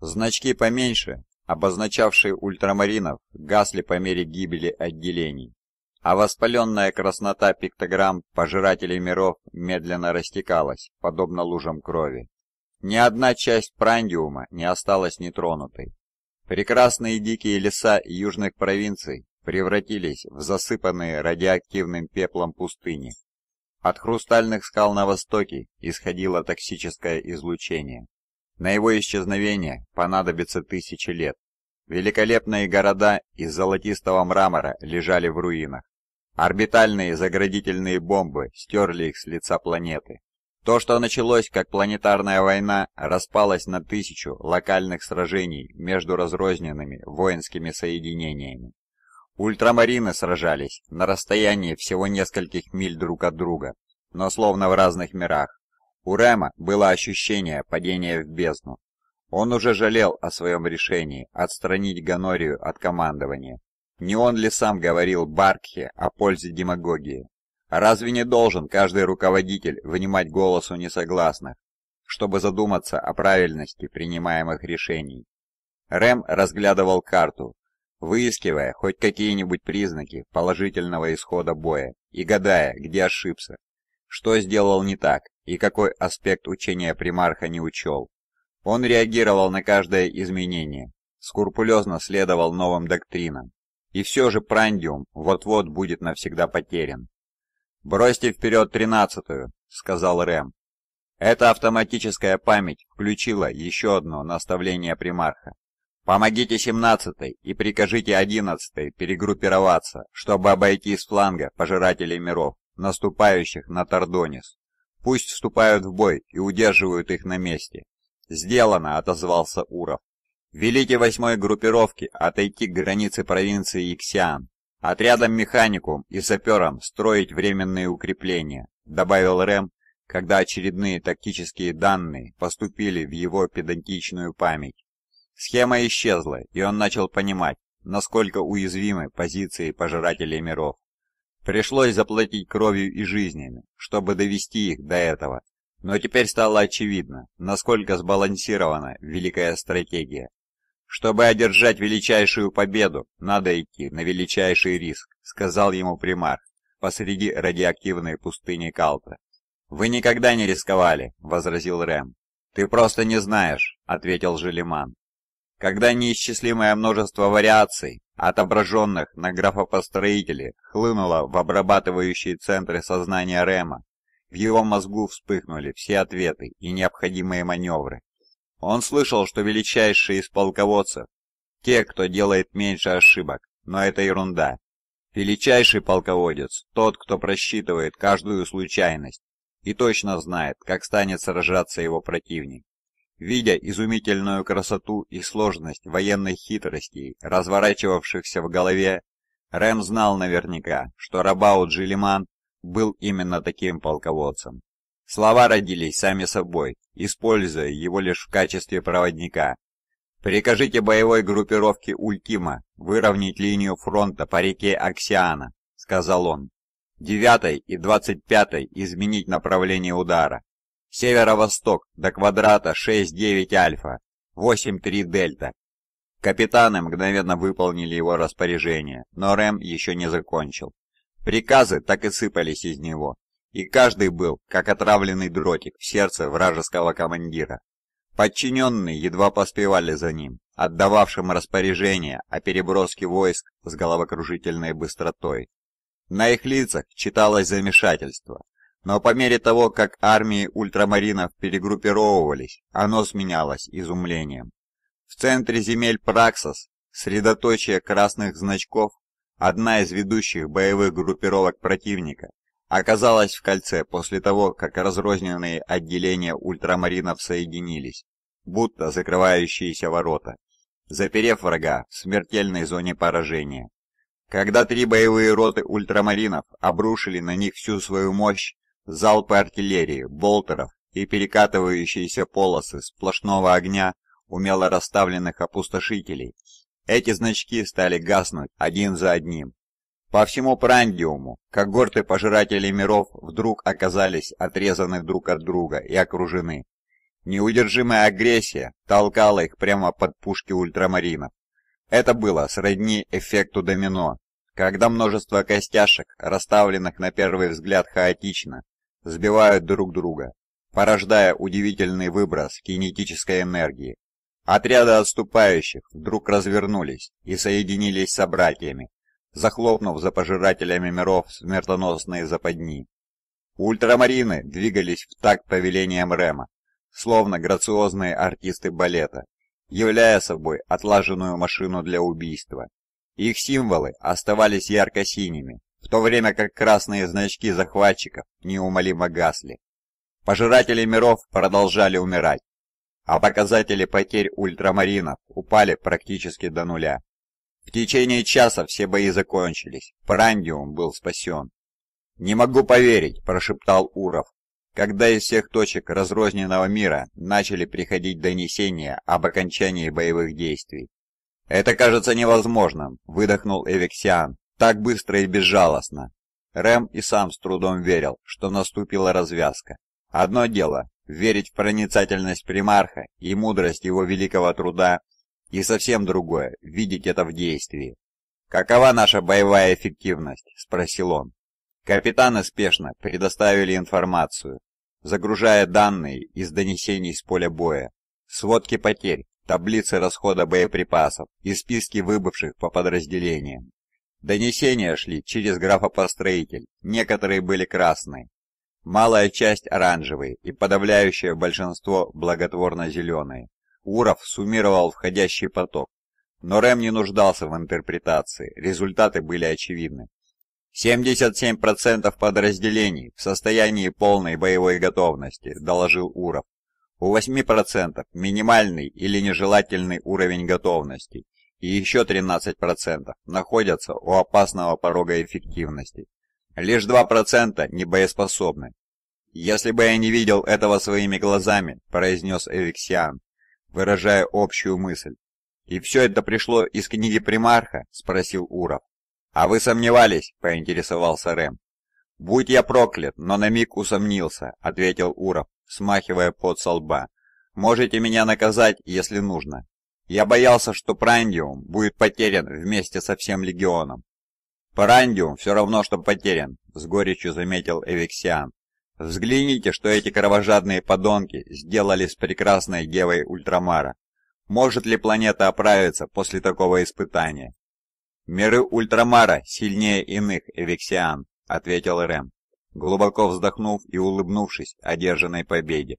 Значки поменьше, обозначавшие ультрамаринов, гасли по мере гибели отделений, а воспаленная краснота пиктограмм пожирателей миров медленно растекалась, подобно лужам крови. Ни одна часть прандиума не осталась нетронутой. Прекрасные дикие леса южных провинций превратились в засыпанные радиоактивным пеплом пустыни. От хрустальных скал на востоке исходило токсическое излучение. На его исчезновение понадобится тысячи лет. Великолепные города из золотистого мрамора лежали в руинах. Орбитальные заградительные бомбы стерли их с лица планеты. То, что началось как планетарная война, распалось на тысячу локальных сражений между разрозненными воинскими соединениями. Ультрамарины сражались на расстоянии всего нескольких миль друг от друга, но словно в разных мирах. У Рема было ощущение падения в бездну. Он уже жалел о своем решении отстранить Гонорию от командования. Не он ли сам говорил Баркхе о пользе демагогии? Разве не должен каждый руководитель внимать голосу несогласных, чтобы задуматься о правильности принимаемых решений? Рэм разглядывал карту, выискивая хоть какие-нибудь признаки положительного исхода боя и гадая, где ошибся, что сделал не так и какой аспект учения примарха не учел. Он реагировал на каждое изменение, скрупулезно следовал новым доктринам, и все же Прандиум вот-вот будет навсегда потерян. «Бросьте вперед тринадцатую», — сказал Рэм. Эта автоматическая память включила еще одно наставление примарха. Помогите 17-й и прикажите 11-й перегруппироваться, чтобы обойти с фланга пожирателей миров, наступающих на Тордонис. Пусть вступают в бой и удерживают их на месте. Сделано, отозвался Уров. Велите 8-й группировке отойти к границе провинции Иксиан. Отрядом механикум и саперам строить временные укрепления, добавил Рэм, когда очередные тактические данные поступили в его педантичную память. Схема исчезла, и он начал понимать, насколько уязвимы позиции пожирателей миров. Пришлось заплатить кровью и жизнями, чтобы довести их до этого. Но теперь стало очевидно, насколько сбалансирована великая стратегия. «Чтобы одержать величайшую победу, надо идти на величайший риск», — сказал ему примар посреди радиоактивной пустыни Калта. «Вы никогда не рисковали», — возразил Рэм. «Ты просто не знаешь», — ответил Желеман. Когда неисчислимое множество вариаций, отображенных на графопостроителе, хлынуло в обрабатывающие центры сознания Рема, в его мозгу вспыхнули все ответы и необходимые маневры. Он слышал, что величайшие из полководцев – те, кто делает меньше ошибок, но это ерунда. Величайший полководец – тот, кто просчитывает каждую случайность и точно знает, как станет сражаться его противник. Видя изумительную красоту и сложность военных хитростей, разворачивавшихся в голове, Рэм знал наверняка, что Рабаут Джилиман был именно таким полководцем. Слова родились сами собой, используя его лишь в качестве проводника. «Прикажите боевой группировке Ультима выровнять линию фронта по реке Аксиана, сказал он. «Девятой и двадцать пятой изменить направление удара. Северо-восток до квадрата 6-9 альфа, 8-3 дельта. Капитаны мгновенно выполнили его распоряжение, но Рэм еще не закончил. Приказы так и сыпались из него, и каждый был, как отравленный дротик в сердце вражеского командира. Подчиненные едва поспевали за ним, отдававшим распоряжение о переброске войск с головокружительной быстротой. На их лицах читалось замешательство – но по мере того, как армии ультрамаринов перегруппировывались, оно сменялось изумлением. В центре земель Праксос, средоточие красных значков, одна из ведущих боевых группировок противника, оказалась в кольце после того, как разрозненные отделения ультрамаринов соединились, будто закрывающиеся ворота, заперев врага в смертельной зоне поражения. Когда три боевые роты ультрамаринов обрушили на них всю свою мощь, Залпы артиллерии, болтеров и перекатывающиеся полосы сплошного огня умело расставленных опустошителей. Эти значки стали гаснуть один за одним. По всему Прандиуму когорты пожирателей миров вдруг оказались отрезаны друг от друга и окружены. Неудержимая агрессия толкала их прямо под пушки ультрамаринов. Это было сродни эффекту домино, когда множество костяшек, расставленных на первый взгляд хаотично, сбивают друг друга, порождая удивительный выброс кинетической энергии. Отряды отступающих вдруг развернулись и соединились с братьями, захлопнув за пожирателями миров смертоносные западни. Ультрамарины двигались в такт повелением Рема, словно грациозные артисты балета, являя собой отлаженную машину для убийства. Их символы оставались ярко-синими, в то время как красные значки захватчиков неумолимо гасли. Пожиратели миров продолжали умирать, а показатели потерь ультрамаринов упали практически до нуля. В течение часа все бои закончились, Прандиум был спасен. «Не могу поверить», – прошептал Уров, когда из всех точек разрозненного мира начали приходить донесения об окончании боевых действий. «Это кажется невозможным», – выдохнул Эвексиан, так быстро и безжалостно. Рэм и сам с трудом верил, что наступила развязка. Одно дело – верить в проницательность примарха и мудрость его великого труда, и совсем другое – видеть это в действии. «Какова наша боевая эффективность?» – спросил он. Капитаны спешно предоставили информацию, загружая данные из донесений с поля боя, сводки потерь, таблицы расхода боеприпасов и списки выбывших по подразделениям. Донесения шли через графопостроитель, некоторые были красные, малая часть оранжевые и подавляющее большинство благотворно зеленые. Уров суммировал входящий поток, но Рэм не нуждался в интерпретации, результаты были очевидны. 77% подразделений в состоянии полной боевой готовности, доложил Уров. У 8% минимальный или нежелательный уровень готовности – и еще 13% находятся у опасного порога эффективности. Лишь 2% небоеспособны. «Если бы я не видел этого своими глазами», – произнес Эвиксиан, выражая общую мысль. «И все это пришло из книги Примарха?» – спросил Уров. «А вы сомневались?» – поинтересовался Рэм. «Будь я проклят, но на миг усомнился», – ответил Уров, смахивая пот со лба. «Можете меня наказать, если нужно. Я боялся, что Прандиум будет потерян вместе со всем легионом. Прандиум все равно, что потерян, с горечью заметил Эвиксиан. Взгляните, что эти кровожадные подонки сделали с прекрасной девой Ультрамара. Может ли планета оправиться после такого испытания? Миры Ультрамара сильнее иных, Эвиксиан, ответил Рэм, глубоко вздохнув и улыбнувшись одержанной победе.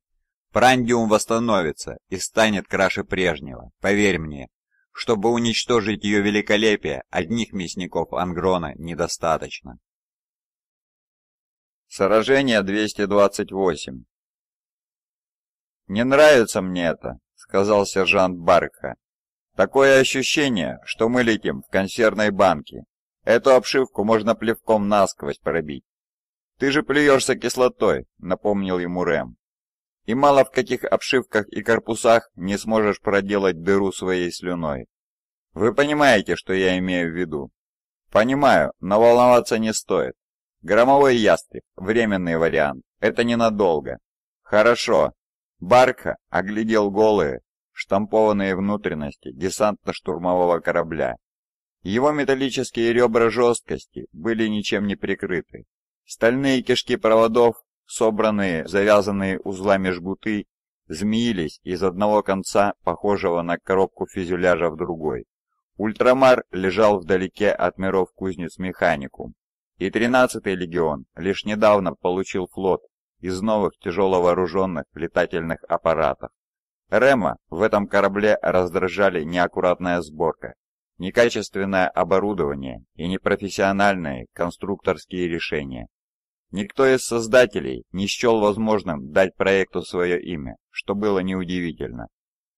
Прандиум восстановится и станет краше прежнего, поверь мне. Чтобы уничтожить ее великолепие, одних мясников Ангрона недостаточно. Сражение 228 «Не нравится мне это», — сказал сержант Баркха. «Такое ощущение, что мы летим в консервной банке. Эту обшивку можно плевком насквозь пробить». «Ты же плюешься кислотой», — напомнил ему Рэм и мало в каких обшивках и корпусах не сможешь проделать дыру своей слюной. Вы понимаете, что я имею в виду? Понимаю, но волноваться не стоит. Громовой ястреб, временный вариант, это ненадолго. Хорошо. Барка оглядел голые, штампованные внутренности десантно-штурмового корабля. Его металлические ребра жесткости были ничем не прикрыты. Стальные кишки проводов Собранные, завязанные узлами жгуты змеились из одного конца, похожего на коробку фюзеляжа в другой. Ультрамар лежал вдалеке от миров кузнец механику и 13-й легион лишь недавно получил флот из новых тяжеловооруженных летательных аппаратов. Рема в этом корабле раздражали неаккуратная сборка, некачественное оборудование и непрофессиональные конструкторские решения. Никто из создателей не счел возможным дать проекту свое имя, что было неудивительно.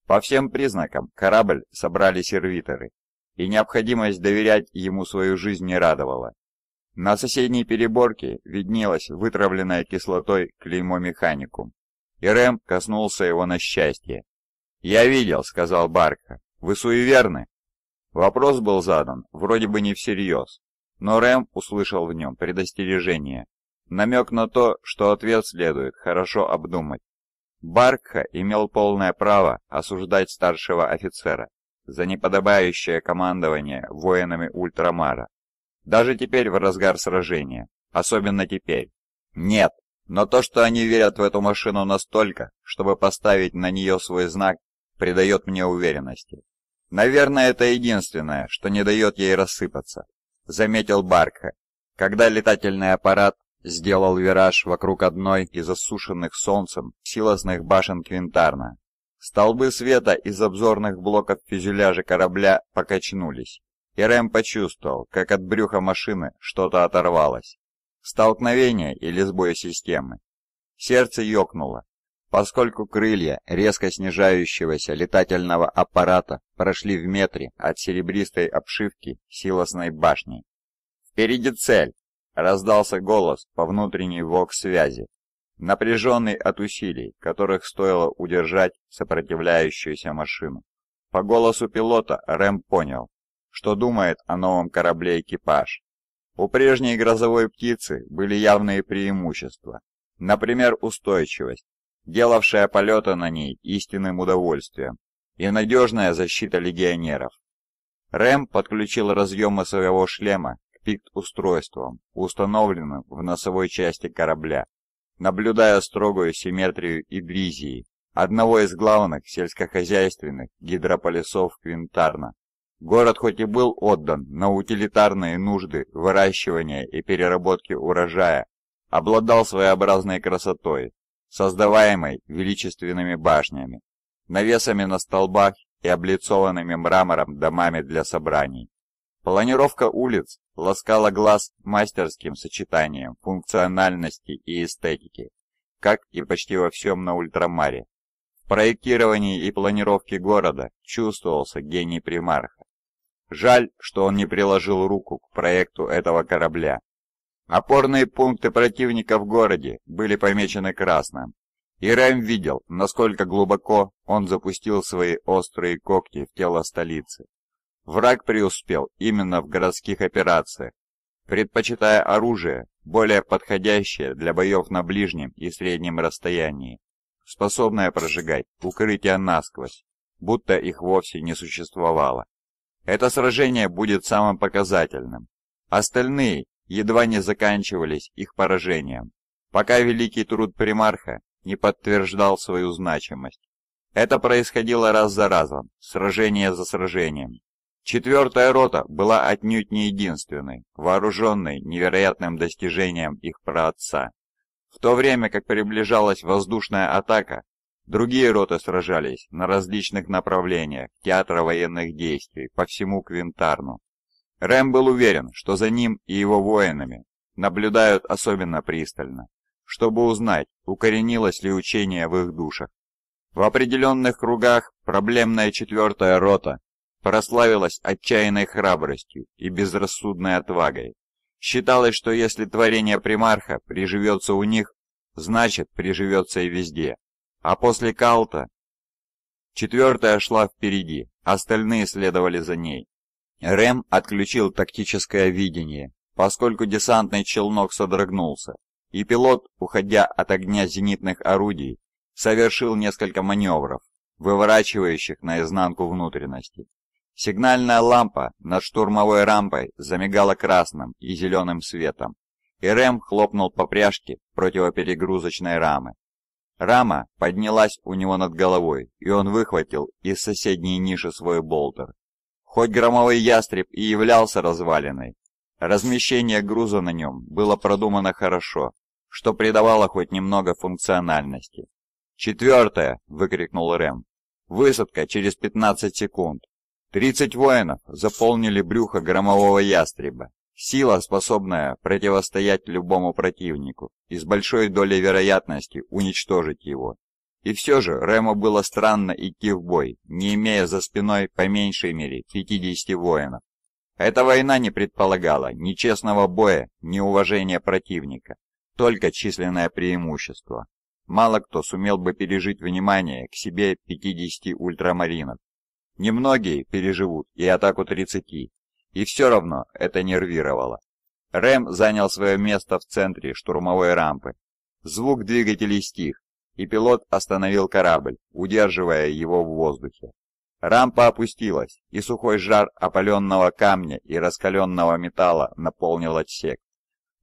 По всем признакам корабль собрали сервиторы, и необходимость доверять ему свою жизнь не радовала. На соседней переборке виднелось вытравленное кислотой клеймо механикум, и Рэм коснулся его на счастье. «Я видел», — сказал Барка. «Вы суеверны?» Вопрос был задан, вроде бы не всерьез, но Рэм услышал в нем предостережение намек на то, что ответ следует хорошо обдумать. Баркха имел полное право осуждать старшего офицера за неподобающее командование воинами Ультрамара. Даже теперь в разгар сражения, особенно теперь. Нет, но то, что они верят в эту машину настолько, чтобы поставить на нее свой знак, придает мне уверенности. Наверное, это единственное, что не дает ей рассыпаться, заметил Баркха, когда летательный аппарат сделал вираж вокруг одной из осушенных солнцем силосных башен Квинтарна. Столбы света из обзорных блоков фюзеляжа корабля покачнулись, и Рэм почувствовал, как от брюха машины что-то оторвалось. Столкновение или сбой системы. Сердце ёкнуло, поскольку крылья резко снижающегося летательного аппарата прошли в метре от серебристой обшивки силосной башни. «Впереди цель!» Раздался голос по внутренней вокс-связи, напряженный от усилий, которых стоило удержать сопротивляющуюся машину. По голосу пилота Рэм понял, что думает о новом корабле экипаж. У прежней грозовой птицы были явные преимущества, например, устойчивость, делавшая полеты на ней истинным удовольствием, и надежная защита легионеров. Рэм подключил разъемы своего шлема пикт-устройством, установленным в носовой части корабля, наблюдая строгую симметрию Идризии, одного из главных сельскохозяйственных гидрополисов Квинтарна. Город хоть и был отдан на утилитарные нужды выращивания и переработки урожая, обладал своеобразной красотой, создаваемой величественными башнями, навесами на столбах и облицованными мрамором домами для собраний. Планировка улиц ласкала глаз мастерским сочетанием функциональности и эстетики, как и почти во всем на Ультрамаре. В проектировании и планировке города чувствовался гений примарха. Жаль, что он не приложил руку к проекту этого корабля. Опорные пункты противника в городе были помечены красным, и Рэм видел, насколько глубоко он запустил свои острые когти в тело столицы. Враг преуспел именно в городских операциях, предпочитая оружие, более подходящее для боев на ближнем и среднем расстоянии, способное прожигать укрытия насквозь, будто их вовсе не существовало. Это сражение будет самым показательным. Остальные едва не заканчивались их поражением, пока великий труд примарха не подтверждал свою значимость. Это происходило раз за разом, сражение за сражением, Четвертая рота была отнюдь не единственной, вооруженной невероятным достижением их праотца. В то время как приближалась воздушная атака, другие роты сражались на различных направлениях театра военных действий по всему Квинтарну. Рэм был уверен, что за ним и его воинами наблюдают особенно пристально, чтобы узнать, укоренилось ли учение в их душах. В определенных кругах проблемная четвертая рота прославилась отчаянной храбростью и безрассудной отвагой. Считалось, что если творение примарха приживется у них, значит приживется и везде. А после Калта четвертая шла впереди, остальные следовали за ней. Рэм отключил тактическое видение, поскольку десантный челнок содрогнулся, и пилот, уходя от огня зенитных орудий, совершил несколько маневров, выворачивающих наизнанку внутренности. Сигнальная лампа над штурмовой рампой замигала красным и зеленым светом, и Рэм хлопнул по пряжке противоперегрузочной рамы. Рама поднялась у него над головой, и он выхватил из соседней ниши свой болтер. Хоть громовой ястреб и являлся развалиной, размещение груза на нем было продумано хорошо, что придавало хоть немного функциональности. «Четвертое!» — выкрикнул Рэм. «Высадка через 15 секунд!» Тридцать воинов заполнили брюхо громового ястреба. Сила, способная противостоять любому противнику и с большой долей вероятности уничтожить его. И все же Рэму было странно идти в бой, не имея за спиной по меньшей мере 50 воинов. Эта война не предполагала ни честного боя, ни уважения противника, только численное преимущество. Мало кто сумел бы пережить внимание к себе 50 ультрамаринов, Немногие переживут и атаку 30, и все равно это нервировало. Рэм занял свое место в центре штурмовой рампы. Звук двигателей стих, и пилот остановил корабль, удерживая его в воздухе. Рампа опустилась, и сухой жар опаленного камня и раскаленного металла наполнил отсек.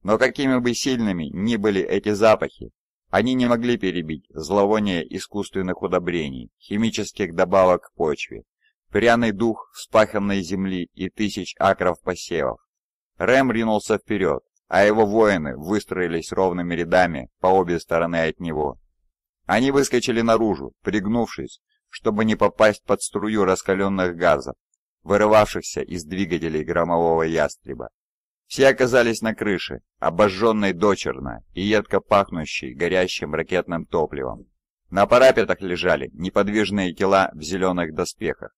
Но какими бы сильными ни были эти запахи, они не могли перебить зловоние искусственных удобрений, химических добавок к почве пряный дух вспаханной земли и тысяч акров посевов. Рэм ринулся вперед, а его воины выстроились ровными рядами по обе стороны от него. Они выскочили наружу, пригнувшись, чтобы не попасть под струю раскаленных газов, вырывавшихся из двигателей громового ястреба. Все оказались на крыше, обожженной дочерно и едко пахнущей горящим ракетным топливом. На парапетах лежали неподвижные тела в зеленых доспехах,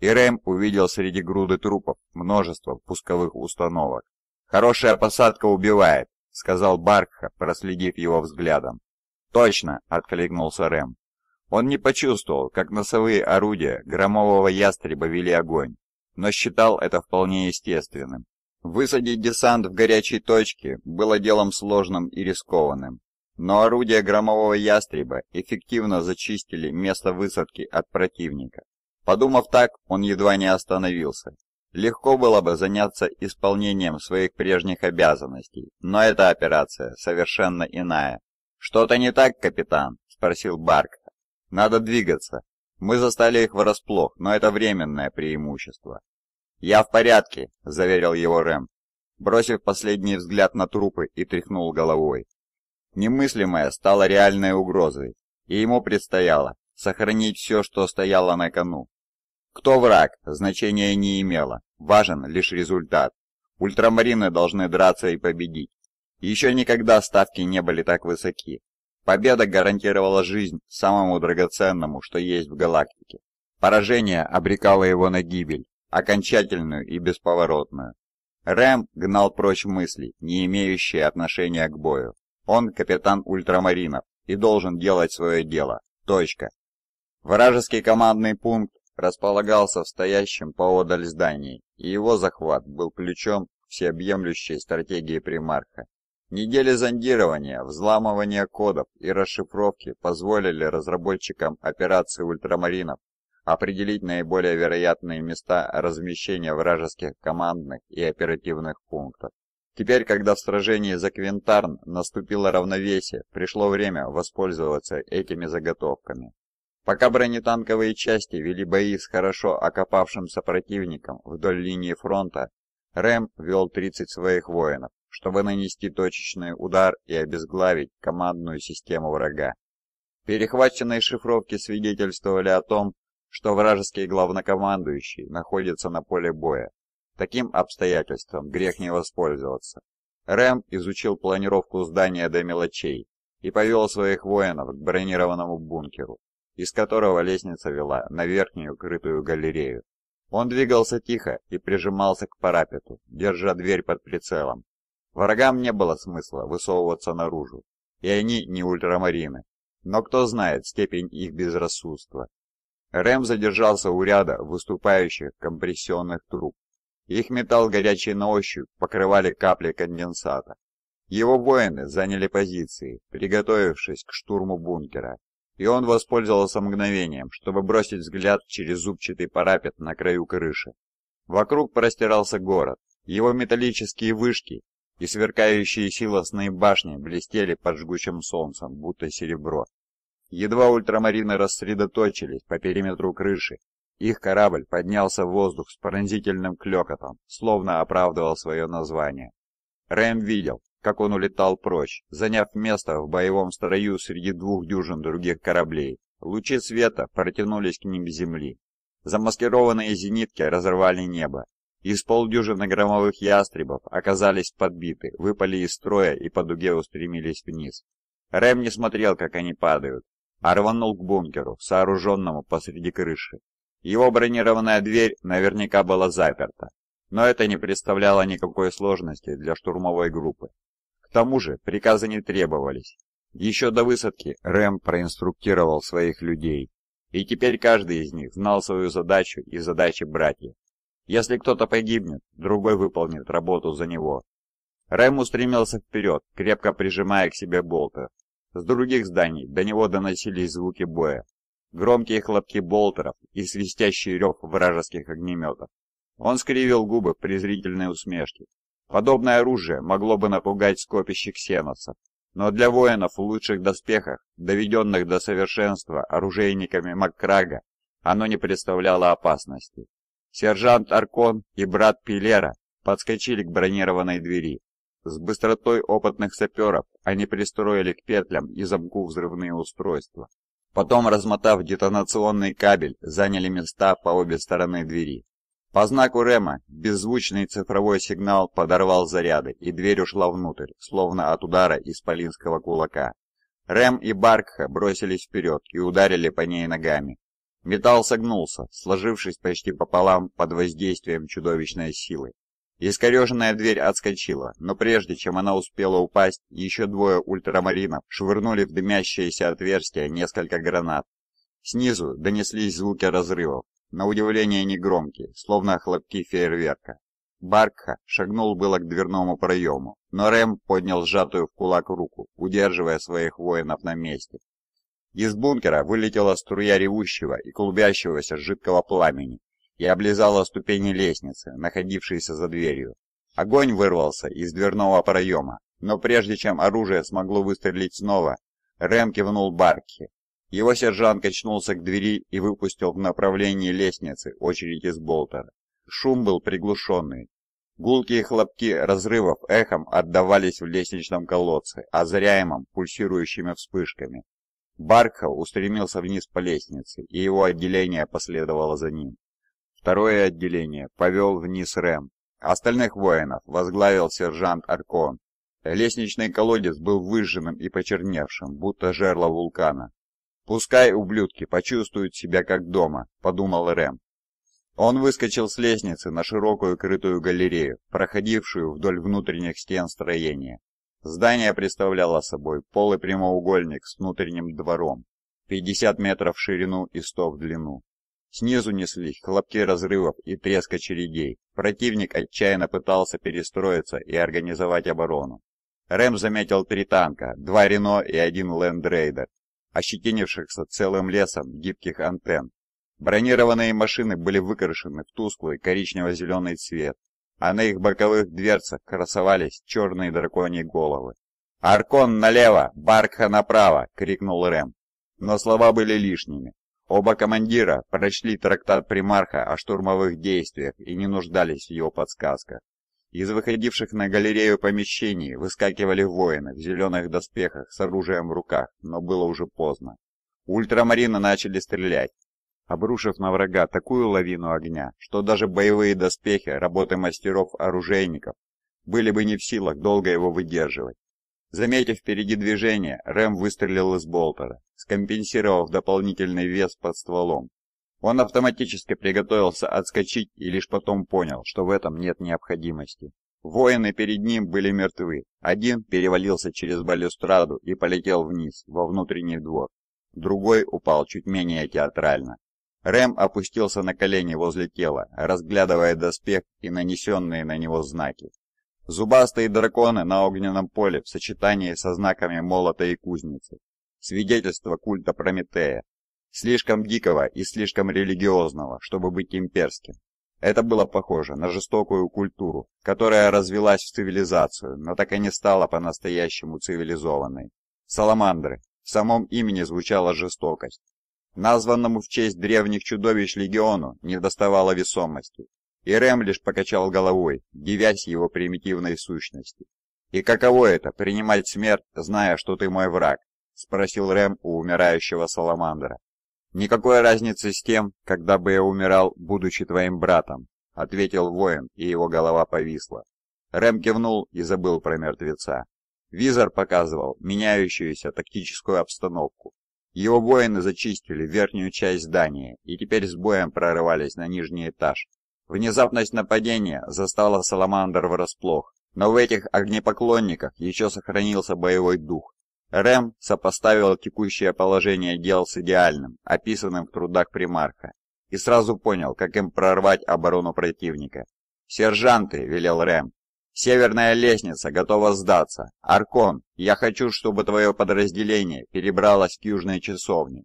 и Рэм увидел среди груды трупов множество пусковых установок. «Хорошая посадка убивает», — сказал Баркха, проследив его взглядом. «Точно!» — откликнулся Рэм. Он не почувствовал, как носовые орудия громового ястреба вели огонь, но считал это вполне естественным. Высадить десант в горячей точке было делом сложным и рискованным, но орудия громового ястреба эффективно зачистили место высадки от противника. Подумав так, он едва не остановился. Легко было бы заняться исполнением своих прежних обязанностей, но эта операция совершенно иная. «Что-то не так, капитан?» – спросил Барк. «Надо двигаться. Мы застали их врасплох, но это временное преимущество». «Я в порядке», – заверил его Рэм, бросив последний взгляд на трупы и тряхнул головой. Немыслимое стало реальной угрозой, и ему предстояло сохранить все, что стояло на кону. Кто враг, значения не имело, важен лишь результат. Ультрамарины должны драться и победить. Еще никогда ставки не были так высоки. Победа гарантировала жизнь самому драгоценному, что есть в галактике. Поражение обрекало его на гибель, окончательную и бесповоротную. Рэм гнал прочь мысли, не имеющие отношения к бою. Он капитан ультрамаринов и должен делать свое дело. Точка. Вражеский командный пункт располагался в стоящем поодаль здании, и его захват был ключом к всеобъемлющей стратегии примарха. Недели зондирования, взламывания кодов и расшифровки позволили разработчикам операции ультрамаринов определить наиболее вероятные места размещения вражеских командных и оперативных пунктов. Теперь, когда в сражении за Квинтарн наступило равновесие, пришло время воспользоваться этими заготовками. Пока бронетанковые части вели бои с хорошо окопавшимся противником вдоль линии фронта, Рэм вел 30 своих воинов, чтобы нанести точечный удар и обезглавить командную систему врага. Перехваченные шифровки свидетельствовали о том, что вражеский главнокомандующий находится на поле боя. Таким обстоятельством грех не воспользоваться. Рэм изучил планировку здания до мелочей и повел своих воинов к бронированному бункеру из которого лестница вела на верхнюю крытую галерею. Он двигался тихо и прижимался к парапету, держа дверь под прицелом. Врагам не было смысла высовываться наружу, и они не ультрамарины. Но кто знает степень их безрассудства. Рэм задержался у ряда выступающих компрессионных труб. Их металл горячий на ощупь покрывали капли конденсата. Его воины заняли позиции, приготовившись к штурму бункера и он воспользовался мгновением, чтобы бросить взгляд через зубчатый парапет на краю крыши. Вокруг простирался город, его металлические вышки и сверкающие силосные башни блестели под жгучим солнцем, будто серебро. Едва ультрамарины рассредоточились по периметру крыши, их корабль поднялся в воздух с пронзительным клёкотом, словно оправдывал свое название. Рэм видел, как он улетал прочь, заняв место в боевом строю среди двух дюжин других кораблей. Лучи света протянулись к ним с земли. Замаскированные зенитки разорвали небо. Из полдюжины громовых ястребов оказались подбиты, выпали из строя и по дуге устремились вниз. Рэм не смотрел, как они падают, а рванул к бункеру, сооруженному посреди крыши. Его бронированная дверь наверняка была заперта, но это не представляло никакой сложности для штурмовой группы. К тому же приказы не требовались. Еще до высадки Рэм проинструктировал своих людей, и теперь каждый из них знал свою задачу и задачи братьев. Если кто-то погибнет, другой выполнит работу за него. Рэм устремился вперед, крепко прижимая к себе болтер. С других зданий до него доносились звуки боя. Громкие хлопки болтеров и свистящий рев вражеских огнеметов. Он скривил губы в презрительной усмешке Подобное оружие могло бы напугать скопище ксеносов, но для воинов в лучших доспехах, доведенных до совершенства оружейниками Маккрага, оно не представляло опасности. Сержант Аркон и брат Пилера подскочили к бронированной двери. С быстротой опытных саперов они пристроили к петлям и замку взрывные устройства. Потом, размотав детонационный кабель, заняли места по обе стороны двери. По знаку Рема беззвучный цифровой сигнал подорвал заряды, и дверь ушла внутрь, словно от удара исполинского кулака. Рэм и Баркха бросились вперед и ударили по ней ногами. Металл согнулся, сложившись почти пополам под воздействием чудовищной силы. Искореженная дверь отскочила, но прежде чем она успела упасть, еще двое ультрамаринов швырнули в дымящееся отверстие несколько гранат. Снизу донеслись звуки разрывов, на удивление негромкие, словно хлопки фейерверка. Баркха шагнул было к дверному проему, но Рэм поднял сжатую в кулак руку, удерживая своих воинов на месте. Из бункера вылетела струя ревущего и клубящегося жидкого пламени и облизала ступени лестницы, находившейся за дверью. Огонь вырвался из дверного проема, но прежде чем оружие смогло выстрелить снова, Рэм кивнул Баркхе, его сержант качнулся к двери и выпустил в направлении лестницы очередь из болтера. Шум был приглушенный. Гулкие хлопки разрывов эхом отдавались в лестничном колодце, озряемом пульсирующими вспышками. Баркхал устремился вниз по лестнице, и его отделение последовало за ним. Второе отделение повел вниз Рэм. Остальных воинов возглавил сержант Аркон. Лестничный колодец был выжженным и почерневшим, будто жерло вулкана. «Пускай ублюдки почувствуют себя как дома», — подумал Рэм. Он выскочил с лестницы на широкую крытую галерею, проходившую вдоль внутренних стен строения. Здание представляло собой полый прямоугольник с внутренним двором, 50 метров в ширину и 100 в длину. Снизу неслись хлопки разрывов и треск очередей. Противник отчаянно пытался перестроиться и организовать оборону. Рэм заметил три танка, два Рено и один Лендрейдер, ощетинившихся целым лесом гибких антенн. Бронированные машины были выкрашены в тусклый коричнево-зеленый цвет, а на их боковых дверцах красовались черные драконьи головы. «Аркон налево! Баркха направо!» — крикнул Рэм. Но слова были лишними. Оба командира прочли трактат примарха о штурмовых действиях и не нуждались в его подсказках. Из выходивших на галерею помещений выскакивали воины в зеленых доспехах с оружием в руках, но было уже поздно. Ультрамарины начали стрелять, обрушив на врага такую лавину огня, что даже боевые доспехи работы мастеров-оружейников были бы не в силах долго его выдерживать. Заметив впереди движение, Рэм выстрелил из болтера, скомпенсировав дополнительный вес под стволом он автоматически приготовился отскочить и лишь потом понял, что в этом нет необходимости. Воины перед ним были мертвы. Один перевалился через балюстраду и полетел вниз, во внутренний двор. Другой упал чуть менее театрально. Рэм опустился на колени возле тела, разглядывая доспех и нанесенные на него знаки. Зубастые драконы на огненном поле в сочетании со знаками молота и кузницы. Свидетельство культа Прометея, Слишком дикого и слишком религиозного, чтобы быть имперским. Это было похоже на жестокую культуру, которая развелась в цивилизацию, но так и не стала по-настоящему цивилизованной. Саламандры. В самом имени звучала жестокость. Названному в честь древних чудовищ легиону не доставало весомости. И Рэм лишь покачал головой, девясь его примитивной сущности. «И каково это, принимать смерть, зная, что ты мой враг?» — спросил Рэм у умирающего Саламандра. «Никакой разницы с тем, когда бы я умирал, будучи твоим братом», — ответил воин, и его голова повисла. Рэм кивнул и забыл про мертвеца. Визор показывал меняющуюся тактическую обстановку. Его воины зачистили верхнюю часть здания и теперь с боем прорывались на нижний этаж. Внезапность нападения застала Саламандр врасплох, но в этих огнепоклонниках еще сохранился боевой дух, Рэм сопоставил текущее положение дел с идеальным, описанным в трудах примарха, и сразу понял, как им прорвать оборону противника. «Сержанты!» — велел Рэм. «Северная лестница готова сдаться. Аркон, я хочу, чтобы твое подразделение перебралось к южной часовне.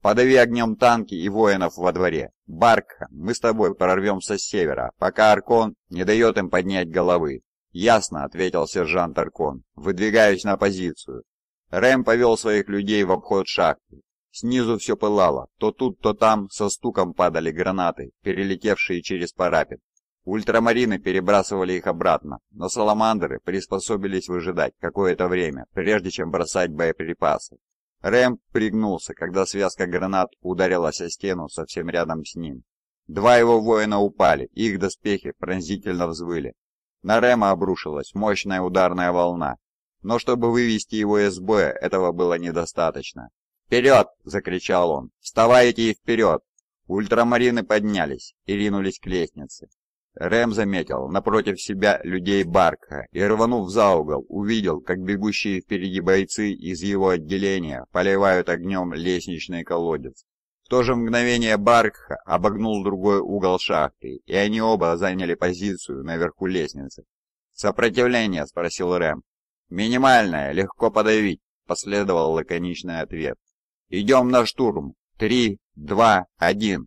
Подави огнем танки и воинов во дворе. Баркха, мы с тобой прорвемся с севера, пока Аркон не дает им поднять головы». «Ясно», — ответил сержант Аркон. «Выдвигаюсь на позицию». Рэм повел своих людей в обход шахты. Снизу все пылало, то тут, то там со стуком падали гранаты, перелетевшие через парапет. Ультрамарины перебрасывали их обратно, но саламандры приспособились выжидать какое-то время, прежде чем бросать боеприпасы. Рэм пригнулся, когда связка гранат ударилась о стену совсем рядом с ним. Два его воина упали, их доспехи пронзительно взвыли. На Рэма обрушилась мощная ударная волна, но чтобы вывести его из боя, этого было недостаточно. «Вперед!» — закричал он. «Вставайте и вперед!» Ультрамарины поднялись и ринулись к лестнице. Рэм заметил напротив себя людей Барка и, рванув за угол, увидел, как бегущие впереди бойцы из его отделения поливают огнем лестничный колодец. В то же мгновение Баркха обогнул другой угол шахты, и они оба заняли позицию наверху лестницы. «Сопротивление?» — спросил Рэм. Минимальная, легко подавить», — последовал лаконичный ответ. «Идем на штурм. Три, два, один».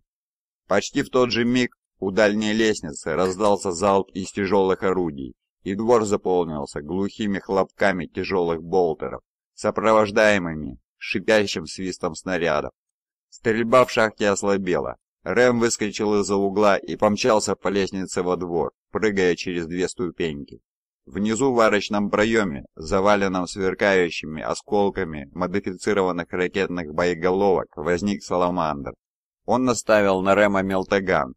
Почти в тот же миг у дальней лестницы раздался залп из тяжелых орудий, и двор заполнился глухими хлопками тяжелых болтеров, сопровождаемыми шипящим свистом снарядов. Стрельба в шахте ослабела. Рэм выскочил из-за угла и помчался по лестнице во двор, прыгая через две ступеньки. Внизу в арочном проеме, заваленном сверкающими осколками модифицированных ракетных боеголовок, возник Саламандр. Он наставил на Рема Мелтаган,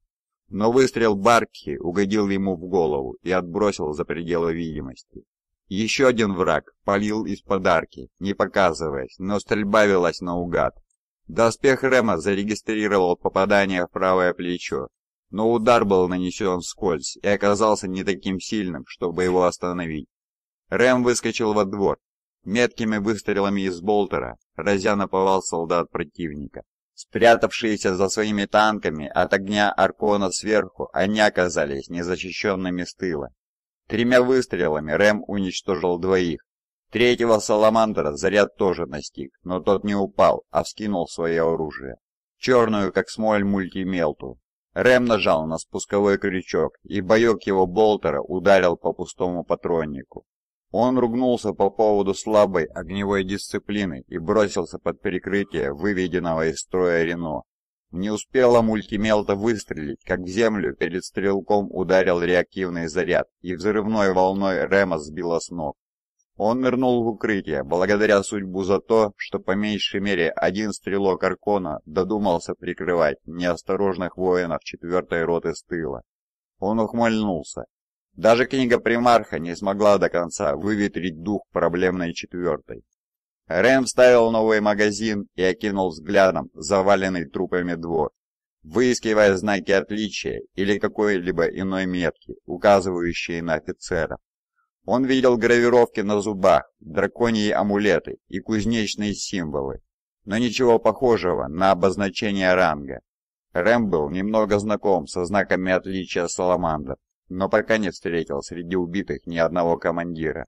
но выстрел Барки угодил ему в голову и отбросил за пределы видимости. Еще один враг палил из подарки, не показываясь, но стрельба велась наугад. Доспех Рема зарегистрировал попадание в правое плечо, но удар был нанесен вскользь и оказался не таким сильным, чтобы его остановить. Рэм выскочил во двор, меткими выстрелами из болтера, разя наповал солдат противника. Спрятавшиеся за своими танками от огня Аркона сверху, они оказались незащищенными с тыла. Тремя выстрелами Рэм уничтожил двоих. Третьего Саламандра заряд тоже настиг, но тот не упал, а вскинул свое оружие. Черную, как смоль, мультимелту, Рэм нажал на спусковой крючок, и боек его болтера ударил по пустому патроннику. Он ругнулся по поводу слабой огневой дисциплины и бросился под перекрытие выведенного из строя Рено. Не успела мультимелта выстрелить, как в землю перед стрелком ударил реактивный заряд, и взрывной волной Рема сбило с ног. Он нырнул в укрытие, благодаря судьбу за то, что по меньшей мере один стрелок Аркона додумался прикрывать неосторожных воинов четвертой роты с тыла. Он ухмыльнулся. Даже книга Примарха не смогла до конца выветрить дух проблемной четвертой. Рэм вставил новый магазин и окинул взглядом заваленный трупами двор, выискивая знаки отличия или какой-либо иной метки, указывающие на офицеров. Он видел гравировки на зубах, драконьи амулеты и кузнечные символы, но ничего похожего на обозначение ранга. Рэм был немного знаком со знаками отличия Саламандр, но пока не встретил среди убитых ни одного командира.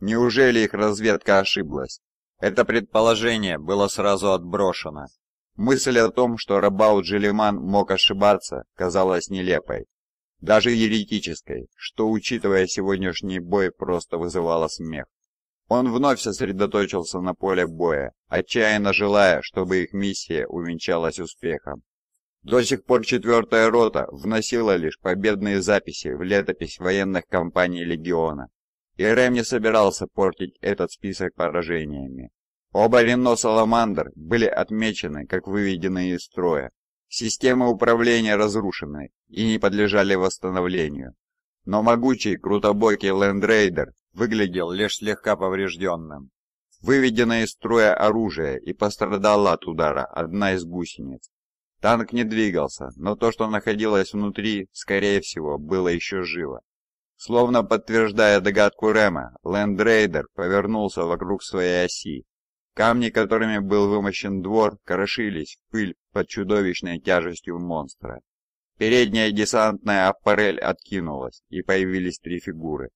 Неужели их разведка ошиблась? Это предположение было сразу отброшено. Мысль о том, что Рабау Джилиман мог ошибаться, казалась нелепой даже еретической, что, учитывая сегодняшний бой, просто вызывало смех. Он вновь сосредоточился на поле боя, отчаянно желая, чтобы их миссия увенчалась успехом. До сих пор четвертая рота вносила лишь победные записи в летопись военных компаний Легиона, и Рэм не собирался портить этот список поражениями. Оба Рено Саламандр были отмечены как выведенные из строя, Системы управления разрушены и не подлежали восстановлению. Но могучий, крутобокий лендрейдер выглядел лишь слегка поврежденным. Выведено из строя оружие и пострадала от удара одна из гусениц. Танк не двигался, но то, что находилось внутри, скорее всего, было еще живо. Словно подтверждая догадку Рема, лендрейдер повернулся вокруг своей оси Камни, которыми был вымощен двор, крошились в пыль под чудовищной тяжестью монстра. Передняя десантная аппарель откинулась, и появились три фигуры.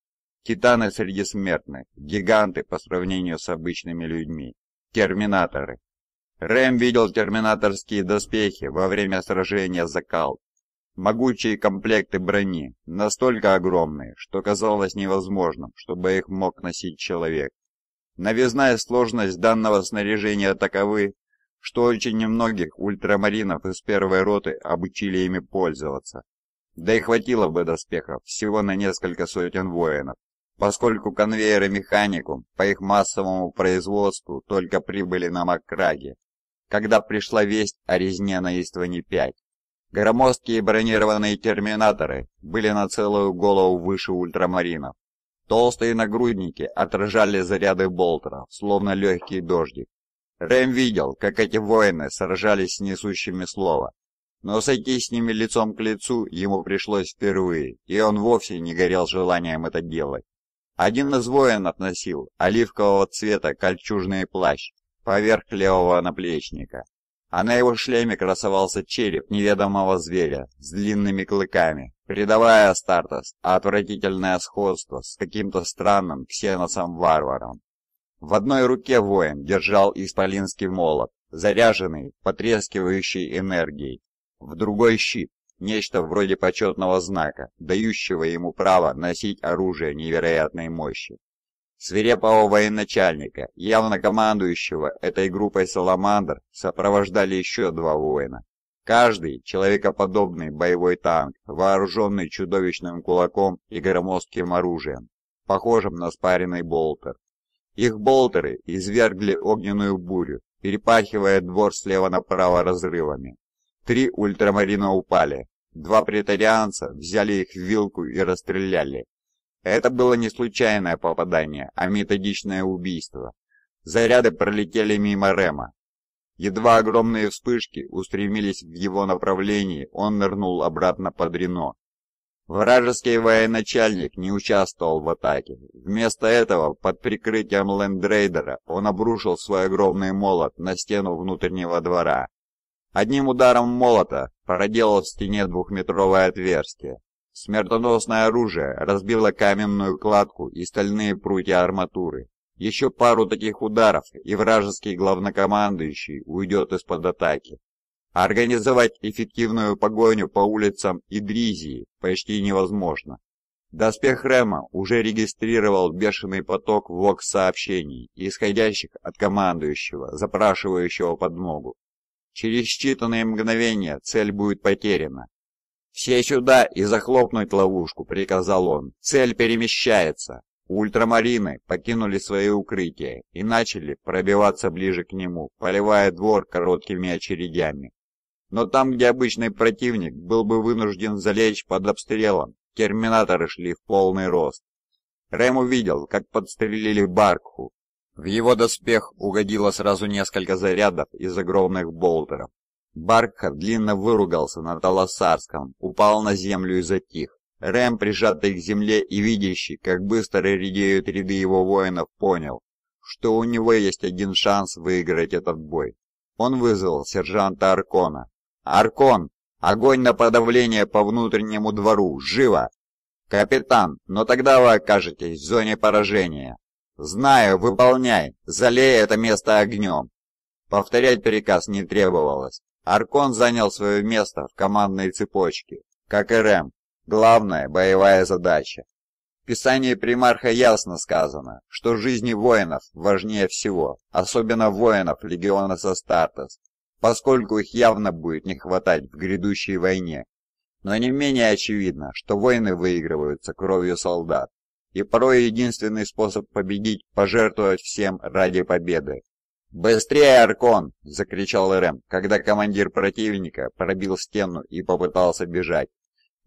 Титаны среди смертных, гиганты по сравнению с обычными людьми, терминаторы. Рэм видел терминаторские доспехи во время сражения за Кал. Могучие комплекты брони, настолько огромные, что казалось невозможным, чтобы их мог носить человек. Новизна и сложность данного снаряжения таковы, что очень немногих ультрамаринов из первой роты обучили ими пользоваться. Да и хватило бы доспехов всего на несколько сотен воинов, поскольку конвейеры механикум по их массовому производству только прибыли на Макраге, когда пришла весть о резне на Истване-5. Громоздкие бронированные терминаторы были на целую голову выше ультрамаринов, Толстые нагрудники отражали заряды болтера, словно легкий дождик. Рэм видел, как эти воины сражались с несущими слова, но сойти с ними лицом к лицу ему пришлось впервые, и он вовсе не горел желанием это делать. Один из воинов носил оливкового цвета кольчужный плащ поверх левого наплечника, а на его шлеме красовался череп неведомого зверя с длинными клыками, Рядовая Астартес, отвратительное сходство с каким-то странным ксеносом-варваром. В одной руке воин держал исполинский молот, заряженный, потрескивающий энергией. В другой щит, нечто вроде почетного знака, дающего ему право носить оружие невероятной мощи. Свирепого военачальника, явно командующего этой группой саламандр, сопровождали еще два воина, Каждый человекоподобный боевой танк, вооруженный чудовищным кулаком и громоздким оружием, похожим на спаренный болтер. Их болтеры извергли огненную бурю, перепахивая двор слева направо разрывами. Три ультрамарина упали, два претарианца взяли их в вилку и расстреляли. Это было не случайное попадание, а методичное убийство. Заряды пролетели мимо Рема, Едва огромные вспышки устремились в его направлении, он нырнул обратно под Рено. Вражеский военачальник не участвовал в атаке. Вместо этого, под прикрытием лендрейдера, он обрушил свой огромный молот на стену внутреннего двора. Одним ударом молота проделал в стене двухметровое отверстие. Смертоносное оружие разбило каменную кладку и стальные прутья арматуры. Еще пару таких ударов, и вражеский главнокомандующий уйдет из-под атаки. А организовать эффективную погоню по улицам Идризии почти невозможно. Доспех Рема уже регистрировал бешеный поток ВОКС-сообщений, исходящих от командующего, запрашивающего подмогу. Через считанные мгновения цель будет потеряна. «Все сюда и захлопнуть ловушку», — приказал он. «Цель перемещается». Ультрамарины покинули свои укрытия и начали пробиваться ближе к нему, поливая двор короткими очередями. Но там, где обычный противник был бы вынужден залечь под обстрелом, терминаторы шли в полный рост. Рэм увидел, как подстрелили Баркху. В его доспех угодило сразу несколько зарядов из огромных болтеров. Баркха длинно выругался на Таласарском, упал на землю и затих. Рэм, прижатый к земле и видящий, как быстро редеют ряды его воинов, понял, что у него есть один шанс выиграть этот бой. Он вызвал сержанта Аркона. «Аркон! Огонь на подавление по внутреннему двору! Живо!» «Капитан, но тогда вы окажетесь в зоне поражения!» «Знаю, выполняй! Залей это место огнем!» Повторять приказ не требовалось. Аркон занял свое место в командной цепочке, как и Рэм, Главная боевая задача. В Писании примарха ясно сказано, что жизни воинов важнее всего, особенно воинов легиона Састартес, поскольку их явно будет не хватать в грядущей войне. Но не менее очевидно, что войны выигрываются кровью солдат, и порой единственный способ победить – пожертвовать всем ради победы. «Быстрее, Аркон!» – закричал Эрэм, когда командир противника пробил стену и попытался бежать.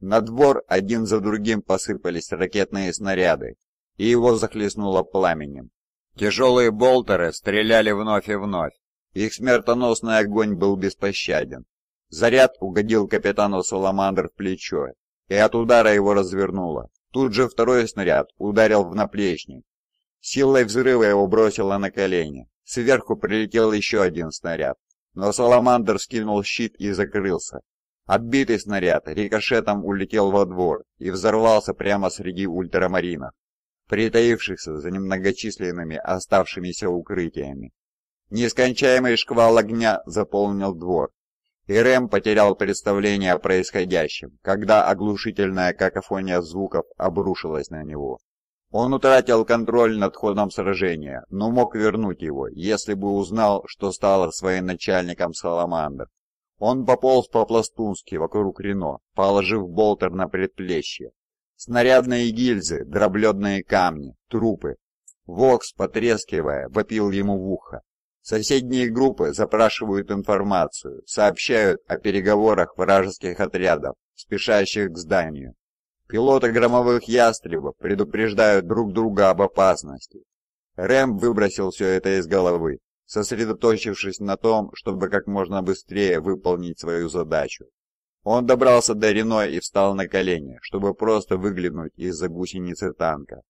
На двор один за другим посыпались ракетные снаряды, и его захлестнуло пламенем. Тяжелые болтеры стреляли вновь и вновь. Их смертоносный огонь был беспощаден. Заряд угодил капитану Саламандр в плечо, и от удара его развернуло. Тут же второй снаряд ударил в наплечник. Силой взрыва его бросило на колени. Сверху прилетел еще один снаряд, но Саламандр скинул щит и закрылся, Отбитый снаряд рикошетом улетел во двор и взорвался прямо среди ультрамаринов, притаившихся за немногочисленными оставшимися укрытиями. Нескончаемый шквал огня заполнил двор, и Рэм потерял представление о происходящем, когда оглушительная какофония звуков обрушилась на него. Он утратил контроль над ходом сражения, но мог вернуть его, если бы узнал, что стало своим начальником Саламандр. Он пополз по-пластунски вокруг Рено, положив болтер на предплечье. Снарядные гильзы, дроблёдные камни, трупы. Вокс, потрескивая, вопил ему в ухо. Соседние группы запрашивают информацию, сообщают о переговорах вражеских отрядов, спешащих к зданию. Пилоты громовых ястребов предупреждают друг друга об опасности. Рэм выбросил все это из головы сосредоточившись на том, чтобы как можно быстрее выполнить свою задачу. Он добрался до Рено и встал на колени, чтобы просто выглянуть из-за гусеницы танка.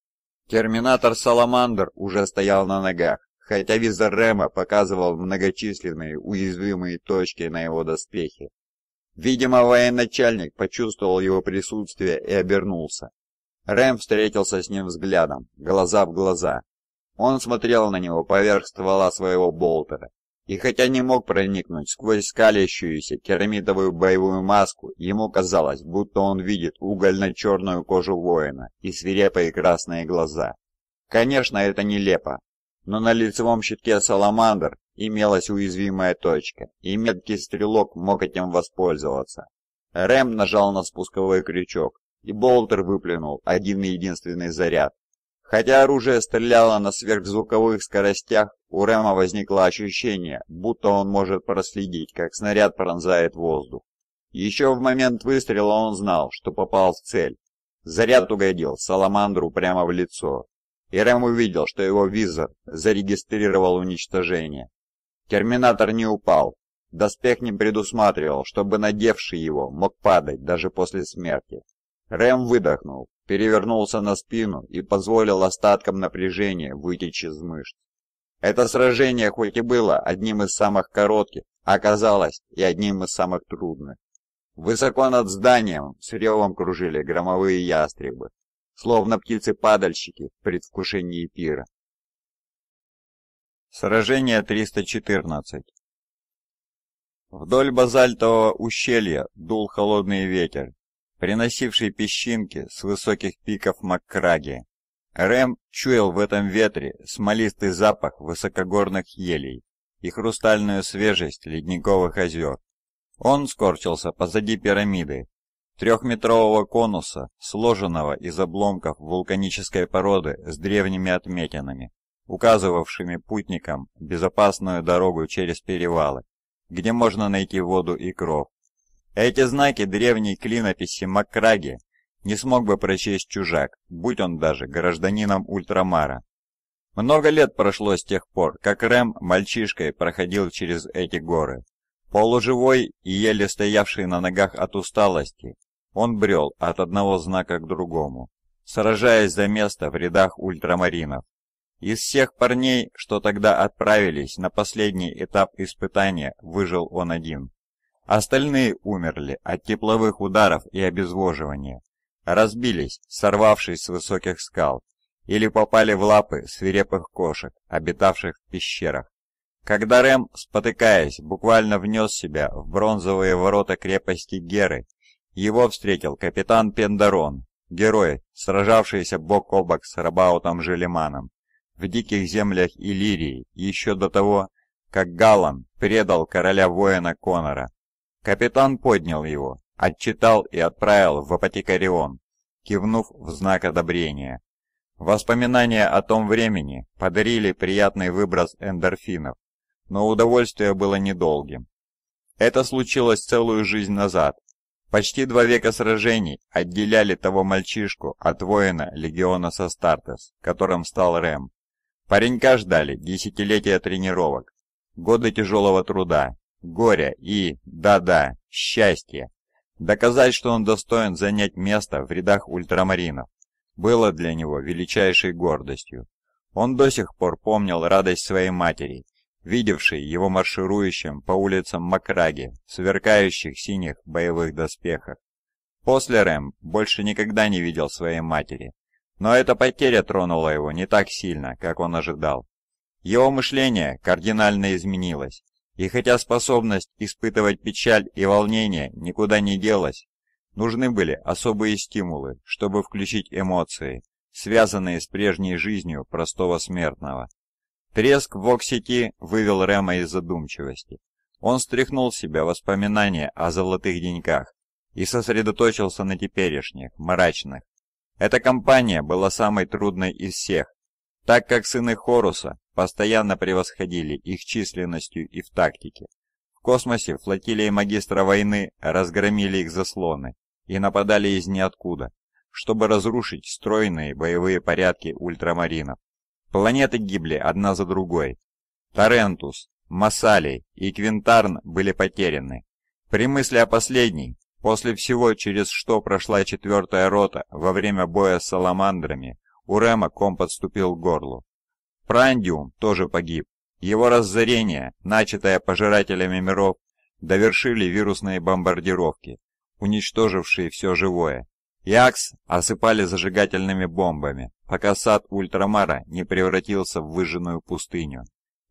Терминатор Саламандр уже стоял на ногах, хотя визор Рема показывал многочисленные уязвимые точки на его доспехе. Видимо, военачальник почувствовал его присутствие и обернулся. Рэм встретился с ним взглядом, глаза в глаза, он смотрел на него поверх ствола своего болтера, и хотя не мог проникнуть сквозь скалящуюся керамитовую боевую маску, ему казалось, будто он видит угольно-черную кожу воина и свирепые красные глаза. Конечно, это нелепо, но на лицевом щитке Саламандр имелась уязвимая точка, и меткий стрелок мог этим воспользоваться. Рэм нажал на спусковой крючок, и Болтер выплюнул один единственный заряд, Хотя оружие стреляло на сверхзвуковых скоростях, у Рема возникло ощущение, будто он может проследить, как снаряд пронзает воздух. Еще в момент выстрела он знал, что попал в цель. Заряд угодил Саламандру прямо в лицо. И Рэм увидел, что его визор зарегистрировал уничтожение. Терминатор не упал. Доспех не предусматривал, чтобы надевший его мог падать даже после смерти. Рэм выдохнул, перевернулся на спину и позволил остаткам напряжения вытечь из мышц. Это сражение, хоть и было одним из самых коротких, оказалось и одним из самых трудных. Высоко над зданием с ревом кружили громовые ястребы, словно птицы-падальщики в предвкушении пира. Сражение 314 Вдоль базальтового ущелья дул холодный ветер, приносивший песчинки с высоких пиков Маккраги. Рэм чуял в этом ветре смолистый запах высокогорных елей и хрустальную свежесть ледниковых озер. Он скорчился позади пирамиды, трехметрового конуса, сложенного из обломков вулканической породы с древними отметинами, указывавшими путникам безопасную дорогу через перевалы, где можно найти воду и кров. Эти знаки древней клинописи Макраги не смог бы прочесть чужак, будь он даже гражданином Ультрамара. Много лет прошло с тех пор, как Рэм мальчишкой проходил через эти горы. Полуживой и еле стоявший на ногах от усталости, он брел от одного знака к другому, сражаясь за место в рядах ультрамаринов. Из всех парней, что тогда отправились на последний этап испытания, выжил он один. Остальные умерли от тепловых ударов и обезвоживания, разбились, сорвавшись с высоких скал, или попали в лапы свирепых кошек, обитавших в пещерах. Когда Рэм, спотыкаясь, буквально внес себя в бронзовые ворота крепости Геры, его встретил капитан Пендарон, герой, сражавшийся бок о бок с Рабаутом Желеманом в диких землях Иллирии еще до того, как Галан предал короля воина Конора. Капитан поднял его, отчитал и отправил в Апотекарион, кивнув в знак одобрения. Воспоминания о том времени подарили приятный выброс эндорфинов, но удовольствие было недолгим. Это случилось целую жизнь назад. Почти два века сражений отделяли того мальчишку от воина легиона Састартес, которым стал Рэм. Паренька ждали десятилетия тренировок, годы тяжелого труда горя и, да-да, счастья. Доказать, что он достоин занять место в рядах ультрамаринов, было для него величайшей гордостью. Он до сих пор помнил радость своей матери, видевшей его марширующим по улицам Макраги в сверкающих синих боевых доспехах. После Рэм больше никогда не видел своей матери, но эта потеря тронула его не так сильно, как он ожидал. Его мышление кардинально изменилось, и хотя способность испытывать печаль и волнение никуда не делась, нужны были особые стимулы, чтобы включить эмоции, связанные с прежней жизнью простого смертного. Треск вок-сети вывел Рема из задумчивости. Он стряхнул с себя воспоминания о золотых деньках и сосредоточился на теперешних, мрачных. Эта компания была самой трудной из всех, так как сыны Хоруса постоянно превосходили их численностью и в тактике. В космосе флотилии магистра войны разгромили их заслоны и нападали из ниоткуда, чтобы разрушить стройные боевые порядки ультрамаринов. Планеты гибли одна за другой. Торентус, Массали и Квинтарн были потеряны. При мысли о последней, после всего, через что прошла четвертая рота во время боя с саламандрами, у Рема ком подступил к горлу. Прандиум тоже погиб. Его разорение, начатое пожирателями миров, довершили вирусные бомбардировки, уничтожившие все живое. Якс осыпали зажигательными бомбами, пока сад Ультрамара не превратился в выжженную пустыню.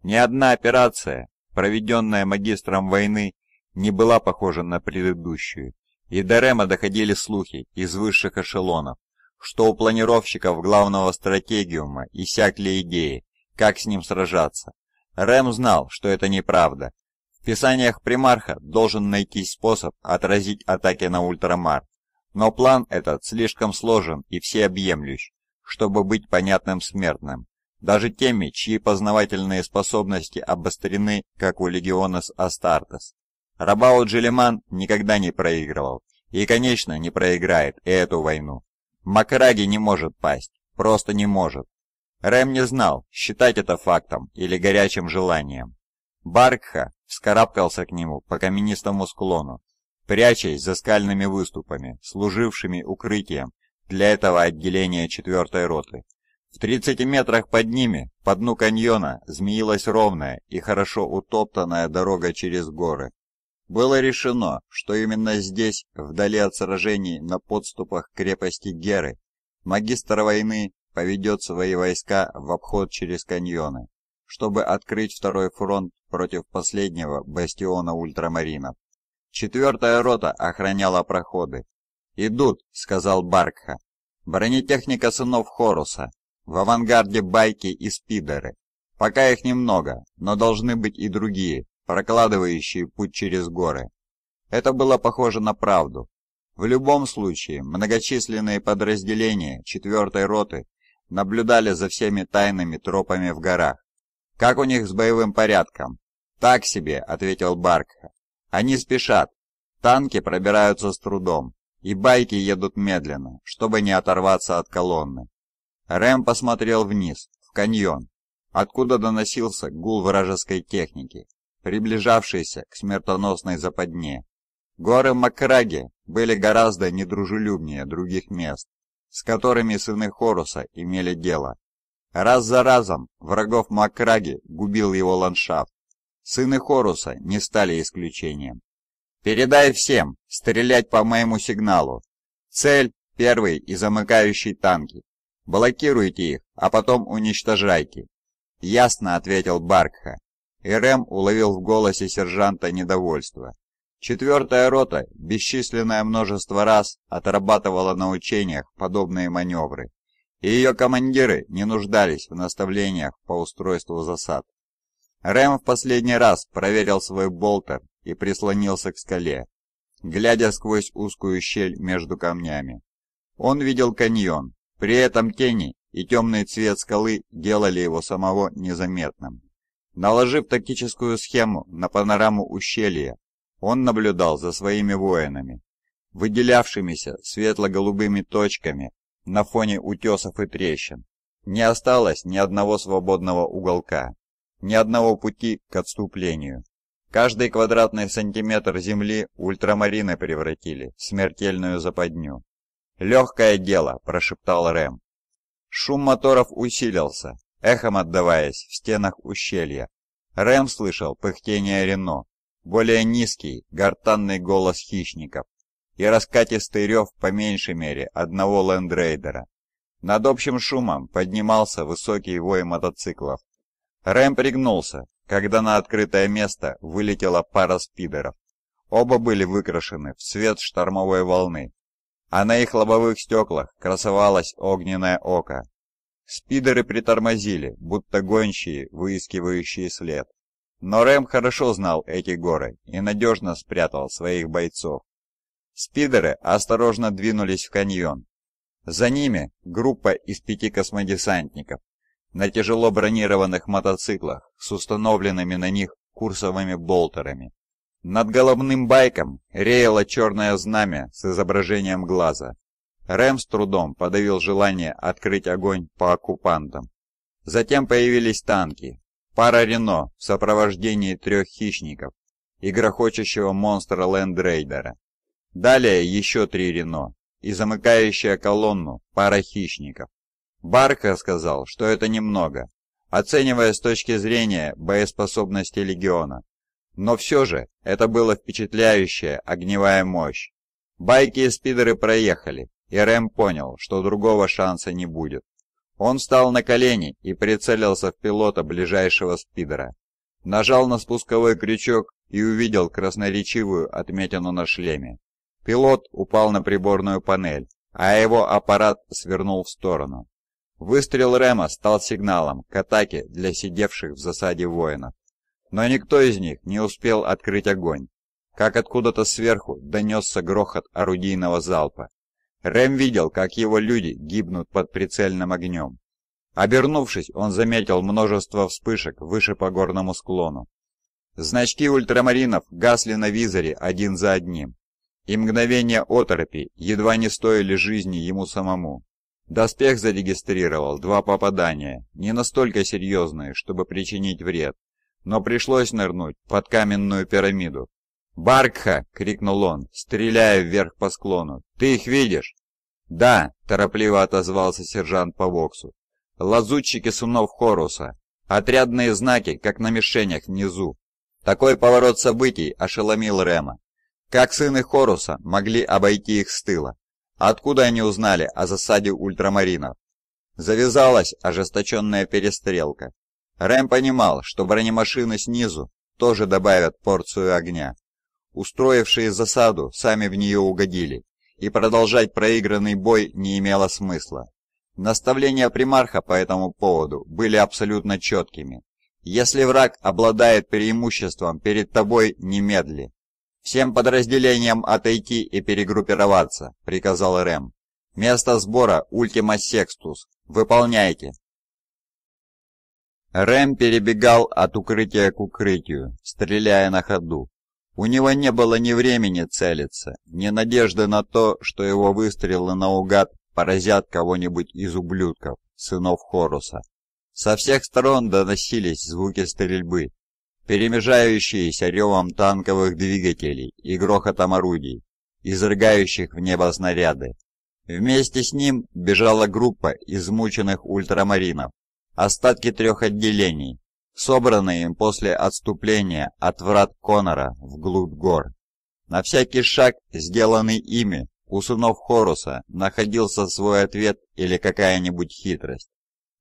Ни одна операция, проведенная магистром войны, не была похожа на предыдущую, и до Рема доходили слухи из высших эшелонов, что у планировщиков главного стратегиума иссякли идеи, как с ним сражаться. Рэм знал, что это неправда. В писаниях примарха должен найти способ отразить атаки на ультрамар, но план этот слишком сложен и всеобъемлющ, чтобы быть понятным смертным, даже теми, чьи познавательные способности обострены, как у легиона с Астартес. Рабао Джелеман никогда не проигрывал, и, конечно, не проиграет и эту войну. Макараги не может пасть, просто не может. Рэм не знал, считать это фактом или горячим желанием. Баркха вскарабкался к нему по каменистому склону, прячась за скальными выступами, служившими укрытием для этого отделения четвертой роты. В 30 метрах под ними, по дну каньона, змеилась ровная и хорошо утоптанная дорога через горы было решено, что именно здесь, вдали от сражений на подступах крепости Геры, магистр войны поведет свои войска в обход через каньоны, чтобы открыть второй фронт против последнего бастиона ультрамаринов. Четвертая рота охраняла проходы. «Идут», — сказал Баркха. «Бронетехника сынов Хоруса. В авангарде байки и спидеры. Пока их немного, но должны быть и другие, прокладывающие путь через горы. Это было похоже на правду. В любом случае, многочисленные подразделения четвертой роты наблюдали за всеми тайными тропами в горах. «Как у них с боевым порядком?» «Так себе», — ответил Баркха. «Они спешат. Танки пробираются с трудом, и байки едут медленно, чтобы не оторваться от колонны». Рэм посмотрел вниз, в каньон, откуда доносился гул вражеской техники приближавшийся к смертоносной западне. Горы Макраги были гораздо недружелюбнее других мест, с которыми сыны Хоруса имели дело. Раз за разом врагов Макраги губил его ландшафт. Сыны Хоруса не стали исключением. «Передай всем стрелять по моему сигналу. Цель — первый и замыкающий танки. Блокируйте их, а потом уничтожайте». Ясно ответил Баркха и Рэм уловил в голосе сержанта недовольство. Четвертая рота бесчисленное множество раз отрабатывала на учениях подобные маневры, и ее командиры не нуждались в наставлениях по устройству засад. Рэм в последний раз проверил свой болтер и прислонился к скале, глядя сквозь узкую щель между камнями. Он видел каньон, при этом тени и темный цвет скалы делали его самого незаметным. Наложив тактическую схему на панораму ущелья, он наблюдал за своими воинами, выделявшимися светло-голубыми точками на фоне утесов и трещин. Не осталось ни одного свободного уголка, ни одного пути к отступлению. Каждый квадратный сантиметр земли ультрамарины превратили в смертельную западню. «Легкое дело», – прошептал Рэм. Шум моторов усилился, эхом отдаваясь в стенах ущелья. Рэм слышал пыхтение Рено, более низкий, гортанный голос хищников и раскатистый рев по меньшей мере одного лендрейдера. Над общим шумом поднимался высокий вой мотоциклов. Рэм пригнулся, когда на открытое место вылетела пара спидеров. Оба были выкрашены в цвет штормовой волны, а на их лобовых стеклах красовалось огненное око, Спидеры притормозили, будто гончие, выискивающие след. Но Рэм хорошо знал эти горы и надежно спрятал своих бойцов. Спидеры осторожно двинулись в каньон. За ними группа из пяти космодесантников на тяжело бронированных мотоциклах с установленными на них курсовыми болтерами. Над головным байком реяло черное знамя с изображением глаза, Рэм с трудом подавил желание открыть огонь по оккупантам. Затем появились танки. Пара Рено в сопровождении трех хищников и грохочущего монстра Лендрейдера. Далее еще три Рено и замыкающая колонну пара хищников. Барка сказал, что это немного, оценивая с точки зрения боеспособности легиона. Но все же это было впечатляющая огневая мощь. Байки и спидеры проехали, и Рэм понял, что другого шанса не будет. Он встал на колени и прицелился в пилота ближайшего спидера. Нажал на спусковой крючок и увидел красноречивую отметину на шлеме. Пилот упал на приборную панель, а его аппарат свернул в сторону. Выстрел Рэма стал сигналом к атаке для сидевших в засаде воинов. Но никто из них не успел открыть огонь, как откуда-то сверху донесся грохот орудийного залпа, Рэм видел, как его люди гибнут под прицельным огнем. Обернувшись, он заметил множество вспышек выше по горному склону. Значки ультрамаринов гасли на визоре один за одним, и мгновения оторопи едва не стоили жизни ему самому. Доспех зарегистрировал два попадания, не настолько серьезные, чтобы причинить вред, но пришлось нырнуть под каменную пирамиду, «Баркха!» — крикнул он, стреляя вверх по склону. «Ты их видишь?» «Да!» — торопливо отозвался сержант по боксу. «Лазутчики сунов Хоруса. Отрядные знаки, как на мишенях внизу». Такой поворот событий ошеломил Рема. Как сыны Хоруса могли обойти их с тыла? Откуда они узнали о засаде ультрамаринов? Завязалась ожесточенная перестрелка. Рэм понимал, что бронемашины снизу тоже добавят порцию огня. Устроившие засаду сами в нее угодили, и продолжать проигранный бой не имело смысла. Наставления примарха по этому поводу были абсолютно четкими. Если враг обладает преимуществом перед тобой, немедли. «Всем подразделениям отойти и перегруппироваться», — приказал Рэм. «Место сбора Ультима Секстус. Выполняйте». Рэм перебегал от укрытия к укрытию, стреляя на ходу. У него не было ни времени целиться, ни надежды на то, что его выстрелы наугад поразят кого-нибудь из ублюдков, сынов Хоруса. Со всех сторон доносились звуки стрельбы, перемежающиеся ревом танковых двигателей и грохотом орудий, изрыгающих в небо снаряды. Вместе с ним бежала группа измученных ультрамаринов, остатки трех отделений, собранные им после отступления от врат Конора вглубь гор. На всякий шаг, сделанный ими, у сынов Хоруса находился свой ответ или какая-нибудь хитрость.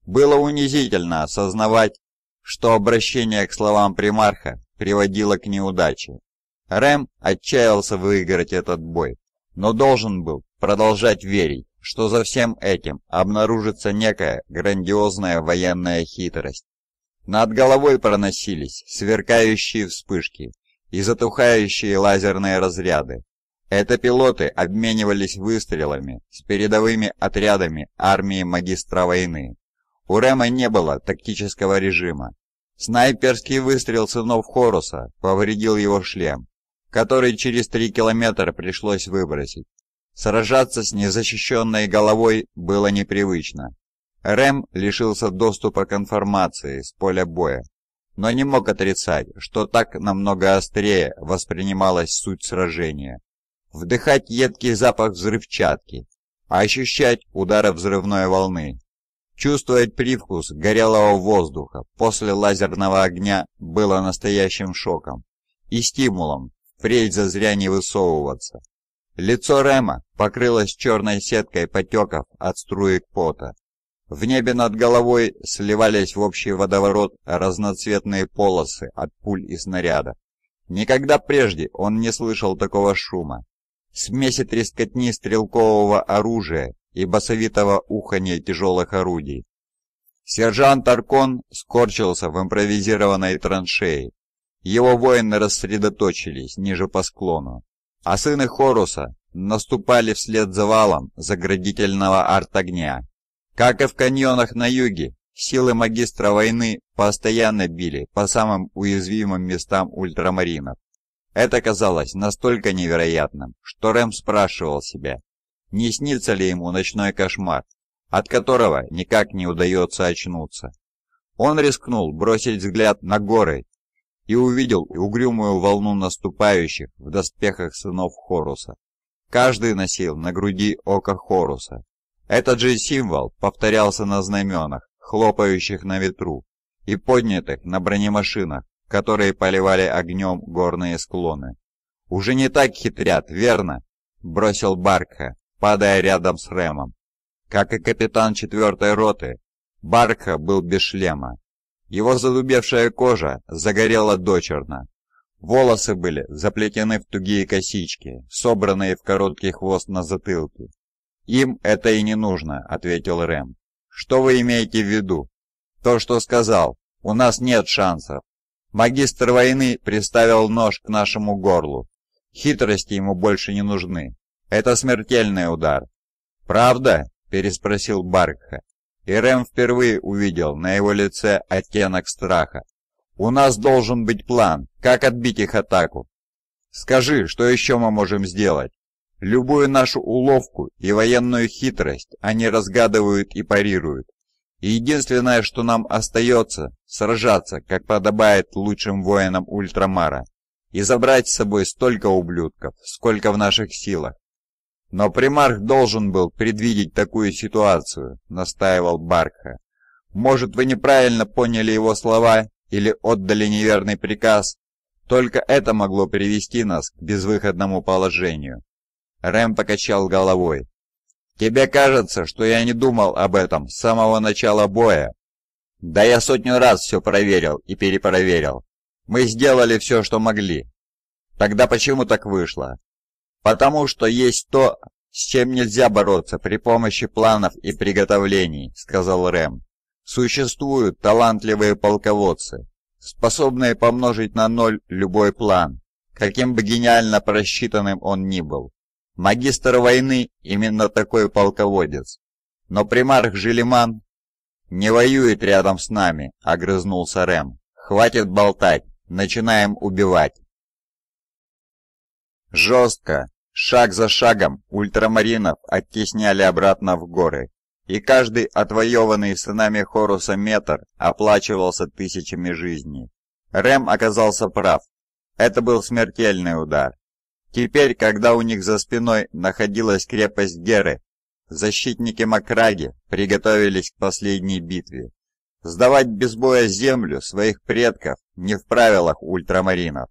Было унизительно осознавать, что обращение к словам примарха приводило к неудаче. Рэм отчаялся выиграть этот бой, но должен был продолжать верить, что за всем этим обнаружится некая грандиозная военная хитрость, над головой проносились сверкающие вспышки и затухающие лазерные разряды. Это пилоты обменивались выстрелами с передовыми отрядами армии магистра войны. У Рема не было тактического режима. Снайперский выстрел сынов Хоруса повредил его шлем, который через три километра пришлось выбросить. Сражаться с незащищенной головой было непривычно. Рэм лишился доступа к информации с поля боя, но не мог отрицать, что так намного острее воспринималась суть сражения. Вдыхать едкий запах взрывчатки, ощущать удары взрывной волны. Чувствовать привкус горелого воздуха после лазерного огня было настоящим шоком и стимулом впредь зазря не высовываться. Лицо Рема покрылось черной сеткой потеков от струек пота. В небе над головой сливались в общий водоворот разноцветные полосы от пуль и снаряда. Никогда прежде он не слышал такого шума. Смеси трескотни стрелкового оружия и басовитого уханья тяжелых орудий. Сержант Аркон скорчился в импровизированной траншее. Его воины рассредоточились ниже по склону, а сыны Хоруса наступали вслед за валом заградительного артогня. Как и в каньонах на юге, силы магистра войны постоянно били по самым уязвимым местам ультрамаринов. Это казалось настолько невероятным, что Рэм спрашивал себя, не снится ли ему ночной кошмар, от которого никак не удается очнуться. Он рискнул бросить взгляд на горы и увидел угрюмую волну наступающих в доспехах сынов Хоруса. Каждый носил на груди око Хоруса, этот же символ повторялся на знаменах, хлопающих на ветру, и поднятых на бронемашинах, которые поливали огнем горные склоны. «Уже не так хитрят, верно?» – бросил Баркха, падая рядом с Рэмом. Как и капитан четвертой роты, Баркха был без шлема. Его задубевшая кожа загорела дочерно. Волосы были заплетены в тугие косички, собранные в короткий хвост на затылке, «Им это и не нужно», — ответил Рэм. «Что вы имеете в виду?» «То, что сказал. У нас нет шансов. Магистр войны приставил нож к нашему горлу. Хитрости ему больше не нужны. Это смертельный удар». «Правда?» — переспросил Баркха. И Рэм впервые увидел на его лице оттенок страха. «У нас должен быть план, как отбить их атаку. Скажи, что еще мы можем сделать?» Любую нашу уловку и военную хитрость они разгадывают и парируют. И единственное, что нам остается, сражаться, как подобает лучшим воинам Ультрамара, и забрать с собой столько ублюдков, сколько в наших силах. Но примарх должен был предвидеть такую ситуацию, настаивал Барха. Может, вы неправильно поняли его слова или отдали неверный приказ? Только это могло привести нас к безвыходному положению. Рэм покачал головой. «Тебе кажется, что я не думал об этом с самого начала боя?» «Да я сотню раз все проверил и перепроверил. Мы сделали все, что могли». «Тогда почему так вышло?» «Потому что есть то, с чем нельзя бороться при помощи планов и приготовлений», — сказал Рэм. «Существуют талантливые полководцы, способные помножить на ноль любой план, каким бы гениально просчитанным он ни был. Магистр войны именно такой полководец. Но примарх Желиман не воюет рядом с нами, огрызнулся Рэм. Хватит болтать, начинаем убивать. Жестко, шаг за шагом, ультрамаринов оттесняли обратно в горы. И каждый отвоеванный сынами Хоруса метр оплачивался тысячами жизней. Рэм оказался прав. Это был смертельный удар. Теперь, когда у них за спиной находилась крепость Геры, защитники Макраги приготовились к последней битве. Сдавать без боя землю своих предков не в правилах ультрамаринов.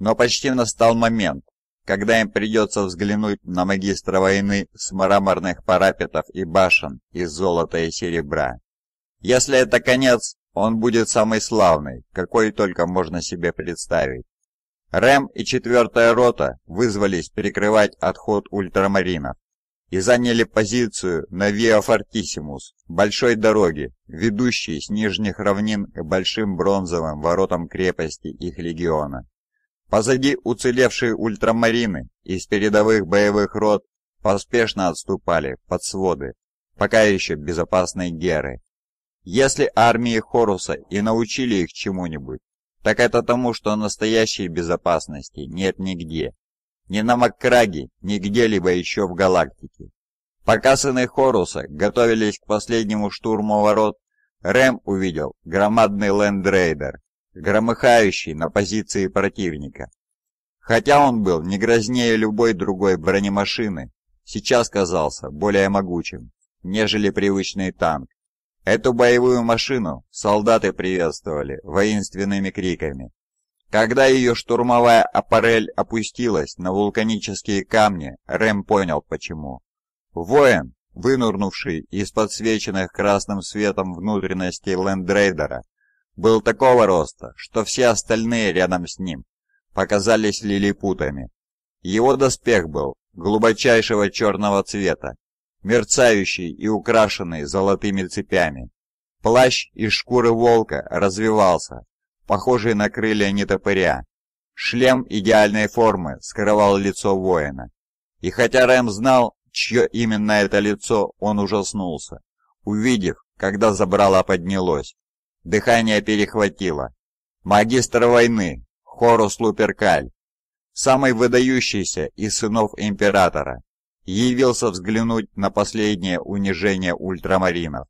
Но почти настал момент, когда им придется взглянуть на магистра войны с мраморных парапетов и башен из золота и серебра. Если это конец, он будет самый славный, какой только можно себе представить. Рэм и четвертая рота вызвались перекрывать отход ультрамаринов и заняли позицию на Виа большой дороге, ведущей с нижних равнин к большим бронзовым воротам крепости их легиона. Позади уцелевшие ультрамарины из передовых боевых рот поспешно отступали под своды, пока еще безопасной Геры. Если армии Хоруса и научили их чему-нибудь, так это тому, что настоящей безопасности нет нигде. Ни на Маккраге, ни где-либо еще в галактике. Пока сыны Хоруса готовились к последнему штурму ворот, Рэм увидел громадный лендрейдер, громыхающий на позиции противника. Хотя он был не грознее любой другой бронемашины, сейчас казался более могучим, нежели привычный танк. Эту боевую машину солдаты приветствовали воинственными криками. Когда ее штурмовая аппарель опустилась на вулканические камни, Рэм понял почему. Воин, вынурнувший из подсвеченных красным светом внутренностей лендрейдера, был такого роста, что все остальные рядом с ним показались лилипутами. Его доспех был глубочайшего черного цвета мерцающий и украшенный золотыми цепями. Плащ из шкуры волка развивался, похожий на крылья нетопыря. Шлем идеальной формы скрывал лицо воина. И хотя Рэм знал, чье именно это лицо, он ужаснулся, увидев, когда забрала поднялось. Дыхание перехватило. Магистр войны, Хорус Луперкаль, самый выдающийся из сынов императора, явился взглянуть на последнее унижение ультрамаринов.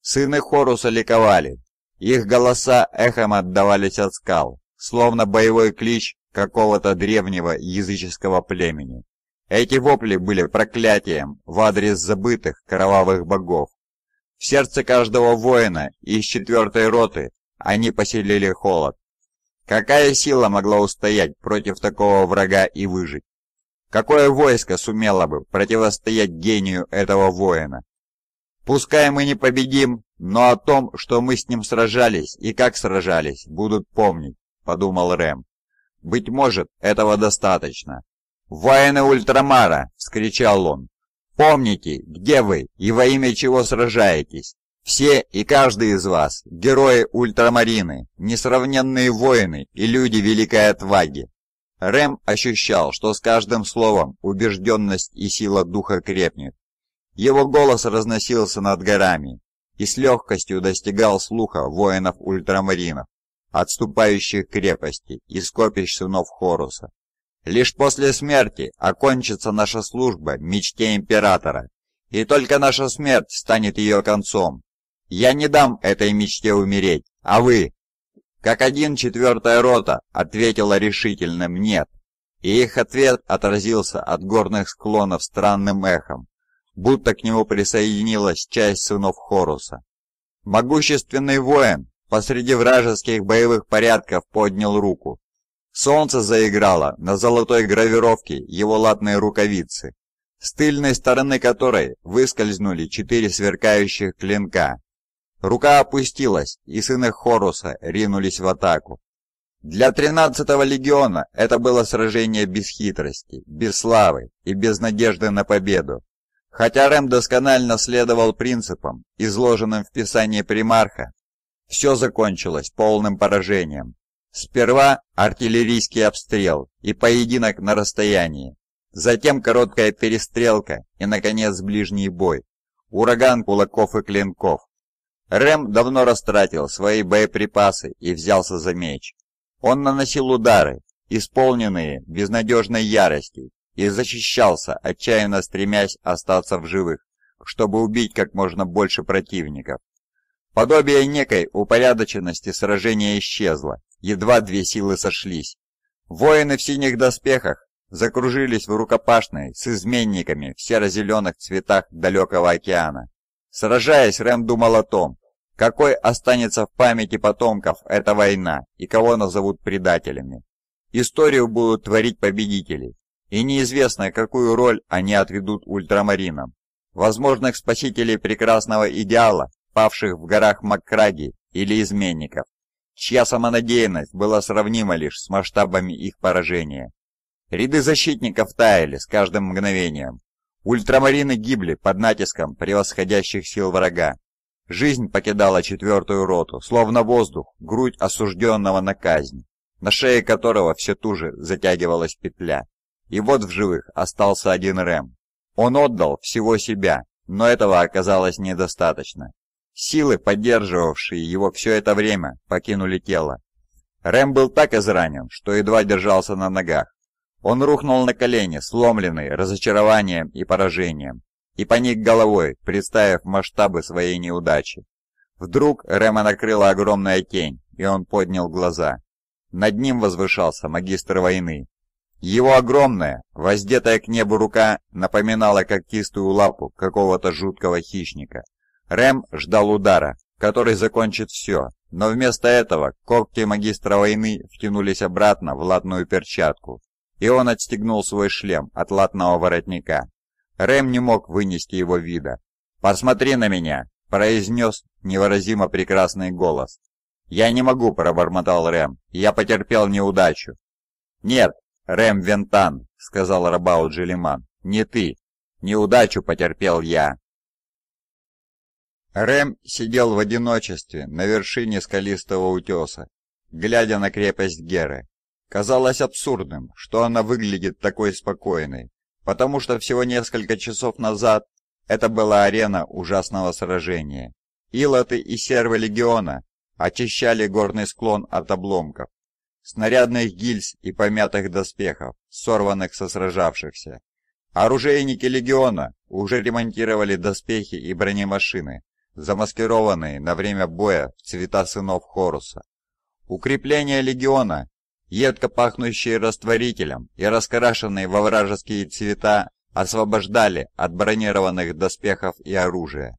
Сыны Хоруса ликовали. Их голоса эхом отдавались от скал, словно боевой клич какого-то древнего языческого племени. Эти вопли были проклятием в адрес забытых кровавых богов. В сердце каждого воина из четвертой роты они поселили холод. Какая сила могла устоять против такого врага и выжить? Какое войско сумело бы противостоять гению этого воина? Пускай мы не победим, но о том, что мы с ним сражались и как сражались, будут помнить, подумал Рэм. Быть может, этого достаточно. «Воины Ультрамара!» — вскричал он. «Помните, где вы и во имя чего сражаетесь? Все и каждый из вас — герои Ультрамарины, несравненные воины и люди великой отваги. Рэм ощущал, что с каждым словом убежденность и сила духа крепнет. Его голос разносился над горами и с легкостью достигал слуха воинов-ультрамаринов, отступающих крепости и скопищ сынов Хоруса. Лишь после смерти окончится наша служба мечте Императора, и только наша смерть станет ее концом. Я не дам этой мечте умереть, а вы, «Как один четвертая рота», — ответила решительным «нет». И их ответ отразился от горных склонов странным эхом, будто к нему присоединилась часть сынов Хоруса. Могущественный воин посреди вражеских боевых порядков поднял руку. Солнце заиграло на золотой гравировке его латные рукавицы, с тыльной стороны которой выскользнули четыре сверкающих клинка. Рука опустилась, и сыны Хоруса ринулись в атаку. Для 13-го легиона это было сражение без хитрости, без славы и без надежды на победу. Хотя Рэм досконально следовал принципам, изложенным в писании примарха, все закончилось полным поражением. Сперва артиллерийский обстрел и поединок на расстоянии, затем короткая перестрелка и, наконец, ближний бой, ураган кулаков и клинков. Рэм давно растратил свои боеприпасы и взялся за меч. Он наносил удары, исполненные безнадежной ярости, и защищался, отчаянно стремясь остаться в живых, чтобы убить как можно больше противников. Подобие некой упорядоченности сражения исчезло, едва две силы сошлись. Воины в синих доспехах закружились в рукопашной с изменниками в серо-зеленых цветах далекого океана. Сражаясь, Рэм думал о том, какой останется в памяти потомков эта война и кого назовут предателями? Историю будут творить победители, и неизвестно, какую роль они отведут ультрамаринам. Возможных спасителей прекрасного идеала, павших в горах Маккраги или изменников, чья самонадеянность была сравнима лишь с масштабами их поражения. Ряды защитников таяли с каждым мгновением. Ультрамарины гибли под натиском превосходящих сил врага, Жизнь покидала четвертую роту, словно воздух, грудь осужденного на казнь, на шее которого все туже затягивалась петля. И вот в живых остался один Рэм. Он отдал всего себя, но этого оказалось недостаточно. Силы, поддерживавшие его все это время, покинули тело. Рэм был так изранен, что едва держался на ногах. Он рухнул на колени, сломленный разочарованием и поражением и поник головой, представив масштабы своей неудачи. Вдруг Рема накрыла огромная тень, и он поднял глаза. Над ним возвышался магистр войны. Его огромная, воздетая к небу рука напоминала когтистую лапу какого-то жуткого хищника. Рэм ждал удара, который закончит все, но вместо этого когти магистра войны втянулись обратно в латную перчатку, и он отстегнул свой шлем от латного воротника. Рэм не мог вынести его вида. «Посмотри на меня!» — произнес невыразимо прекрасный голос. «Я не могу», — пробормотал Рэм. «Я потерпел неудачу». «Нет, Рэм Вентан», — сказал Рабау Джелиман. «Не ты. Неудачу потерпел я». Рэм сидел в одиночестве на вершине скалистого утеса, глядя на крепость Геры. Казалось абсурдным, что она выглядит такой спокойной, потому что всего несколько часов назад это была арена ужасного сражения. Илоты и сервы легиона очищали горный склон от обломков, снарядных гильз и помятых доспехов, сорванных со сражавшихся. Оружейники легиона уже ремонтировали доспехи и бронемашины, замаскированные на время боя в цвета сынов Хоруса. Укрепления легиона едко пахнущие растворителем и раскрашенные во вражеские цвета, освобождали от бронированных доспехов и оружия.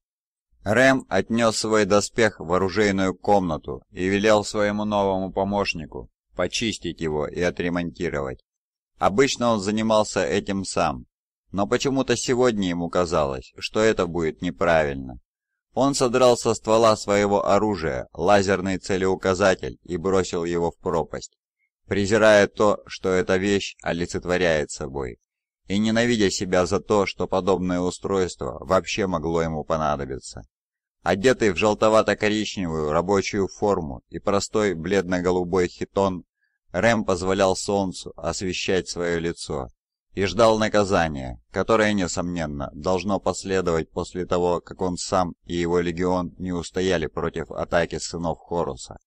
Рэм отнес свой доспех в оружейную комнату и велел своему новому помощнику почистить его и отремонтировать. Обычно он занимался этим сам, но почему-то сегодня ему казалось, что это будет неправильно. Он содрал со ствола своего оружия лазерный целеуказатель и бросил его в пропасть презирая то, что эта вещь олицетворяет собой, и ненавидя себя за то, что подобное устройство вообще могло ему понадобиться. Одетый в желтовато-коричневую рабочую форму и простой бледно-голубой хитон, Рэм позволял солнцу освещать свое лицо и ждал наказания, которое, несомненно, должно последовать после того, как он сам и его легион не устояли против атаки сынов Хоруса.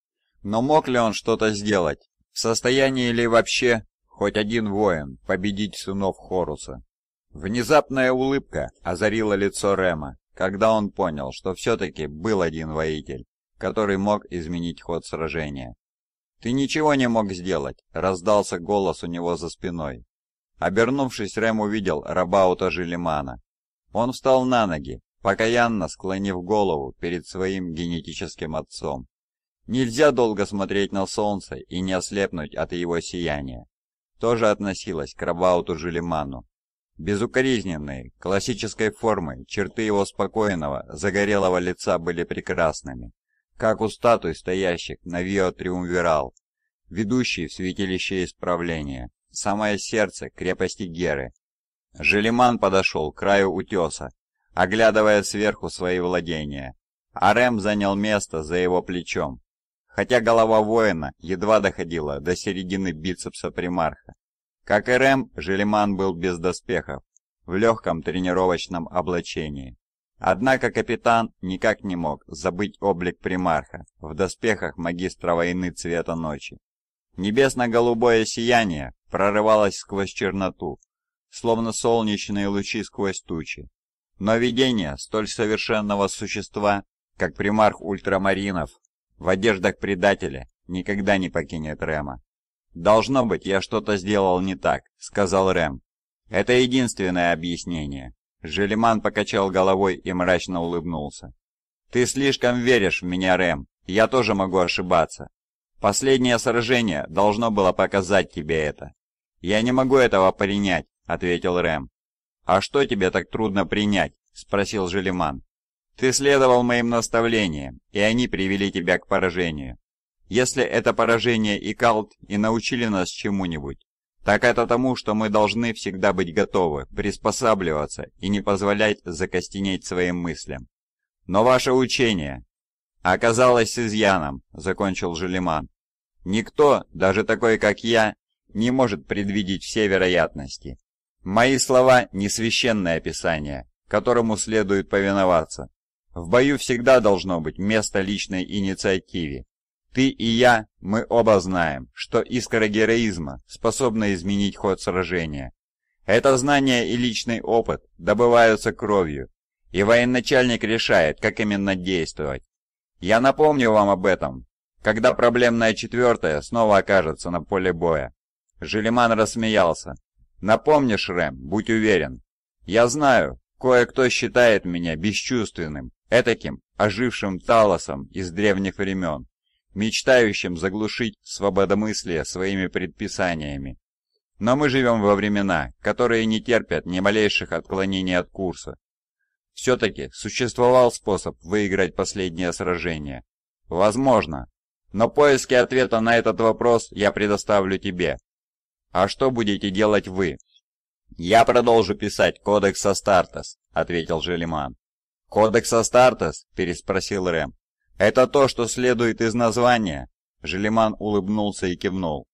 Но мог ли он что-то сделать? В состоянии ли вообще хоть один воин победить сынов Хоруса? Внезапная улыбка озарила лицо Рема, когда он понял, что все-таки был один воитель, который мог изменить ход сражения. «Ты ничего не мог сделать», — раздался голос у него за спиной. Обернувшись, Рэм увидел Рабаута Желимана. Он встал на ноги, покаянно склонив голову перед своим генетическим отцом. Нельзя долго смотреть на солнце и не ослепнуть от его сияния. Тоже относилось к Рабауту Жилиману. Безукоризненные, классической формы, черты его спокойного, загорелого лица были прекрасными, как у статуй стоящих на Вио Триумвирал, ведущий в святилище исправления, самое сердце крепости Геры. Желиман подошел к краю утеса, оглядывая сверху свои владения. Арем занял место за его плечом, хотя голова воина едва доходила до середины бицепса примарха. Как и Рэм, Желеман был без доспехов, в легком тренировочном облачении. Однако капитан никак не мог забыть облик примарха в доспехах магистра войны цвета ночи. Небесно-голубое сияние прорывалось сквозь черноту, словно солнечные лучи сквозь тучи. Но видение столь совершенного существа, как примарх ультрамаринов, в одеждах предателя, никогда не покинет Рема. «Должно быть, я что-то сделал не так», — сказал Рэм. «Это единственное объяснение». Желеман покачал головой и мрачно улыбнулся. «Ты слишком веришь в меня, Рэм. Я тоже могу ошибаться. Последнее сражение должно было показать тебе это». «Я не могу этого принять», — ответил Рэм. «А что тебе так трудно принять?» — спросил Желеман. Ты следовал моим наставлениям, и они привели тебя к поражению. Если это поражение и Калт и научили нас чему-нибудь, так это тому, что мы должны всегда быть готовы, приспосабливаться и не позволять закостенеть своим мыслям. Но ваше учение оказалось изъяном, закончил Желеман. Никто, даже такой как я, не может предвидеть все вероятности. Мои слова не священное писание, которому следует повиноваться. В бою всегда должно быть место личной инициативе. Ты и я, мы оба знаем, что искра героизма способна изменить ход сражения. Это знание и личный опыт добываются кровью, и военачальник решает, как именно действовать. Я напомню вам об этом, когда проблемная четвертая снова окажется на поле боя. Желеман рассмеялся. «Напомнишь, Рэм, будь уверен. Я знаю, кое-кто считает меня бесчувственным, этаким ожившим талосом из древних времен, мечтающим заглушить свободомыслие своими предписаниями. Но мы живем во времена, которые не терпят ни малейших отклонений от курса. Все-таки существовал способ выиграть последнее сражение. Возможно. Но поиски ответа на этот вопрос я предоставлю тебе. А что будете делать вы? Я продолжу писать кодекс Астартес, ответил Желиман. Кодекса Астартес?» – переспросил Рэм. «Это то, что следует из названия?» Желеман улыбнулся и кивнул.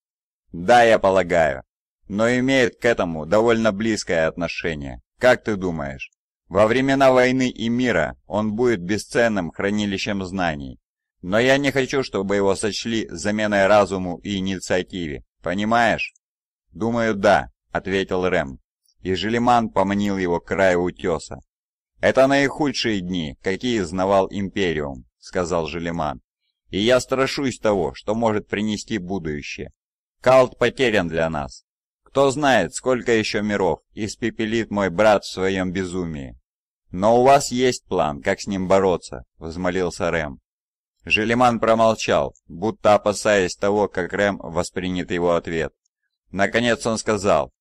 «Да, я полагаю. Но имеет к этому довольно близкое отношение. Как ты думаешь? Во времена войны и мира он будет бесценным хранилищем знаний. Но я не хочу, чтобы его сочли заменой разуму и инициативе. Понимаешь?» «Думаю, да», — ответил Рэм. И Желеман поманил его к краю утеса. «Это наихудшие дни, какие знавал Империум», — сказал Желеман. «И я страшусь того, что может принести будущее. Калт потерян для нас. Кто знает, сколько еще миров испепелит мой брат в своем безумии». «Но у вас есть план, как с ним бороться», — взмолился Рэм. Желеман промолчал, будто опасаясь того, как Рэм воспринят его ответ. Наконец он сказал,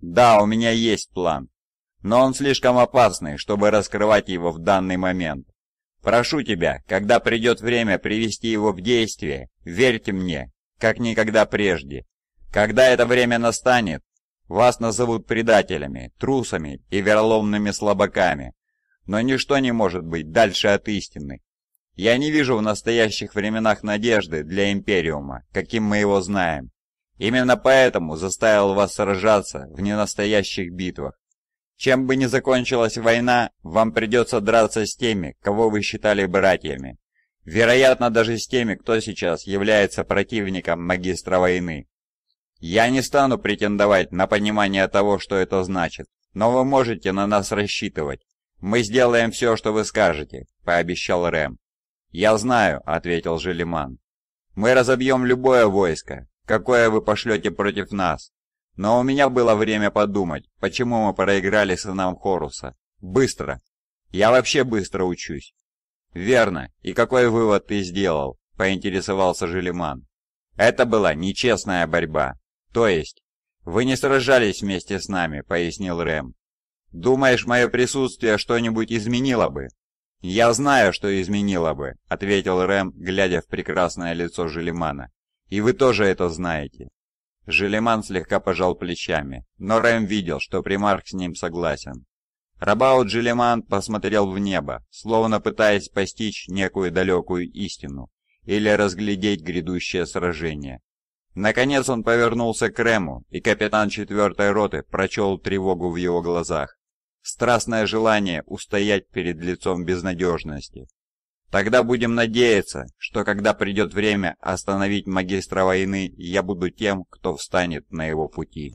«Да, у меня есть план, но он слишком опасный, чтобы раскрывать его в данный момент. Прошу тебя, когда придет время привести его в действие, верьте мне, как никогда прежде. Когда это время настанет, вас назовут предателями, трусами и вероломными слабаками. Но ничто не может быть дальше от истины. Я не вижу в настоящих временах надежды для Империума, каким мы его знаем. Именно поэтому заставил вас сражаться в ненастоящих битвах. Чем бы ни закончилась война, вам придется драться с теми, кого вы считали братьями. Вероятно, даже с теми, кто сейчас является противником магистра войны. Я не стану претендовать на понимание того, что это значит, но вы можете на нас рассчитывать. Мы сделаем все, что вы скажете», — пообещал Рэм. «Я знаю», — ответил Желиман. «Мы разобьем любое войско, какое вы пошлете против нас, но у меня было время подумать, почему мы проиграли сынам Хоруса. Быстро. Я вообще быстро учусь. Верно. И какой вывод ты сделал? Поинтересовался Желеман. Это была нечестная борьба. То есть, вы не сражались вместе с нами, пояснил Рэм. Думаешь, мое присутствие что-нибудь изменило бы? Я знаю, что изменило бы, ответил Рэм, глядя в прекрасное лицо Желемана. И вы тоже это знаете. Желеман слегка пожал плечами, но Рэм видел, что примарк с ним согласен. Рабаут Желеман посмотрел в небо, словно пытаясь постичь некую далекую истину или разглядеть грядущее сражение. Наконец он повернулся к Рэму, и капитан четвертой роты прочел тревогу в его глазах. Страстное желание устоять перед лицом безнадежности, Тогда будем надеяться, что когда придет время остановить магистра войны, я буду тем, кто встанет на его пути.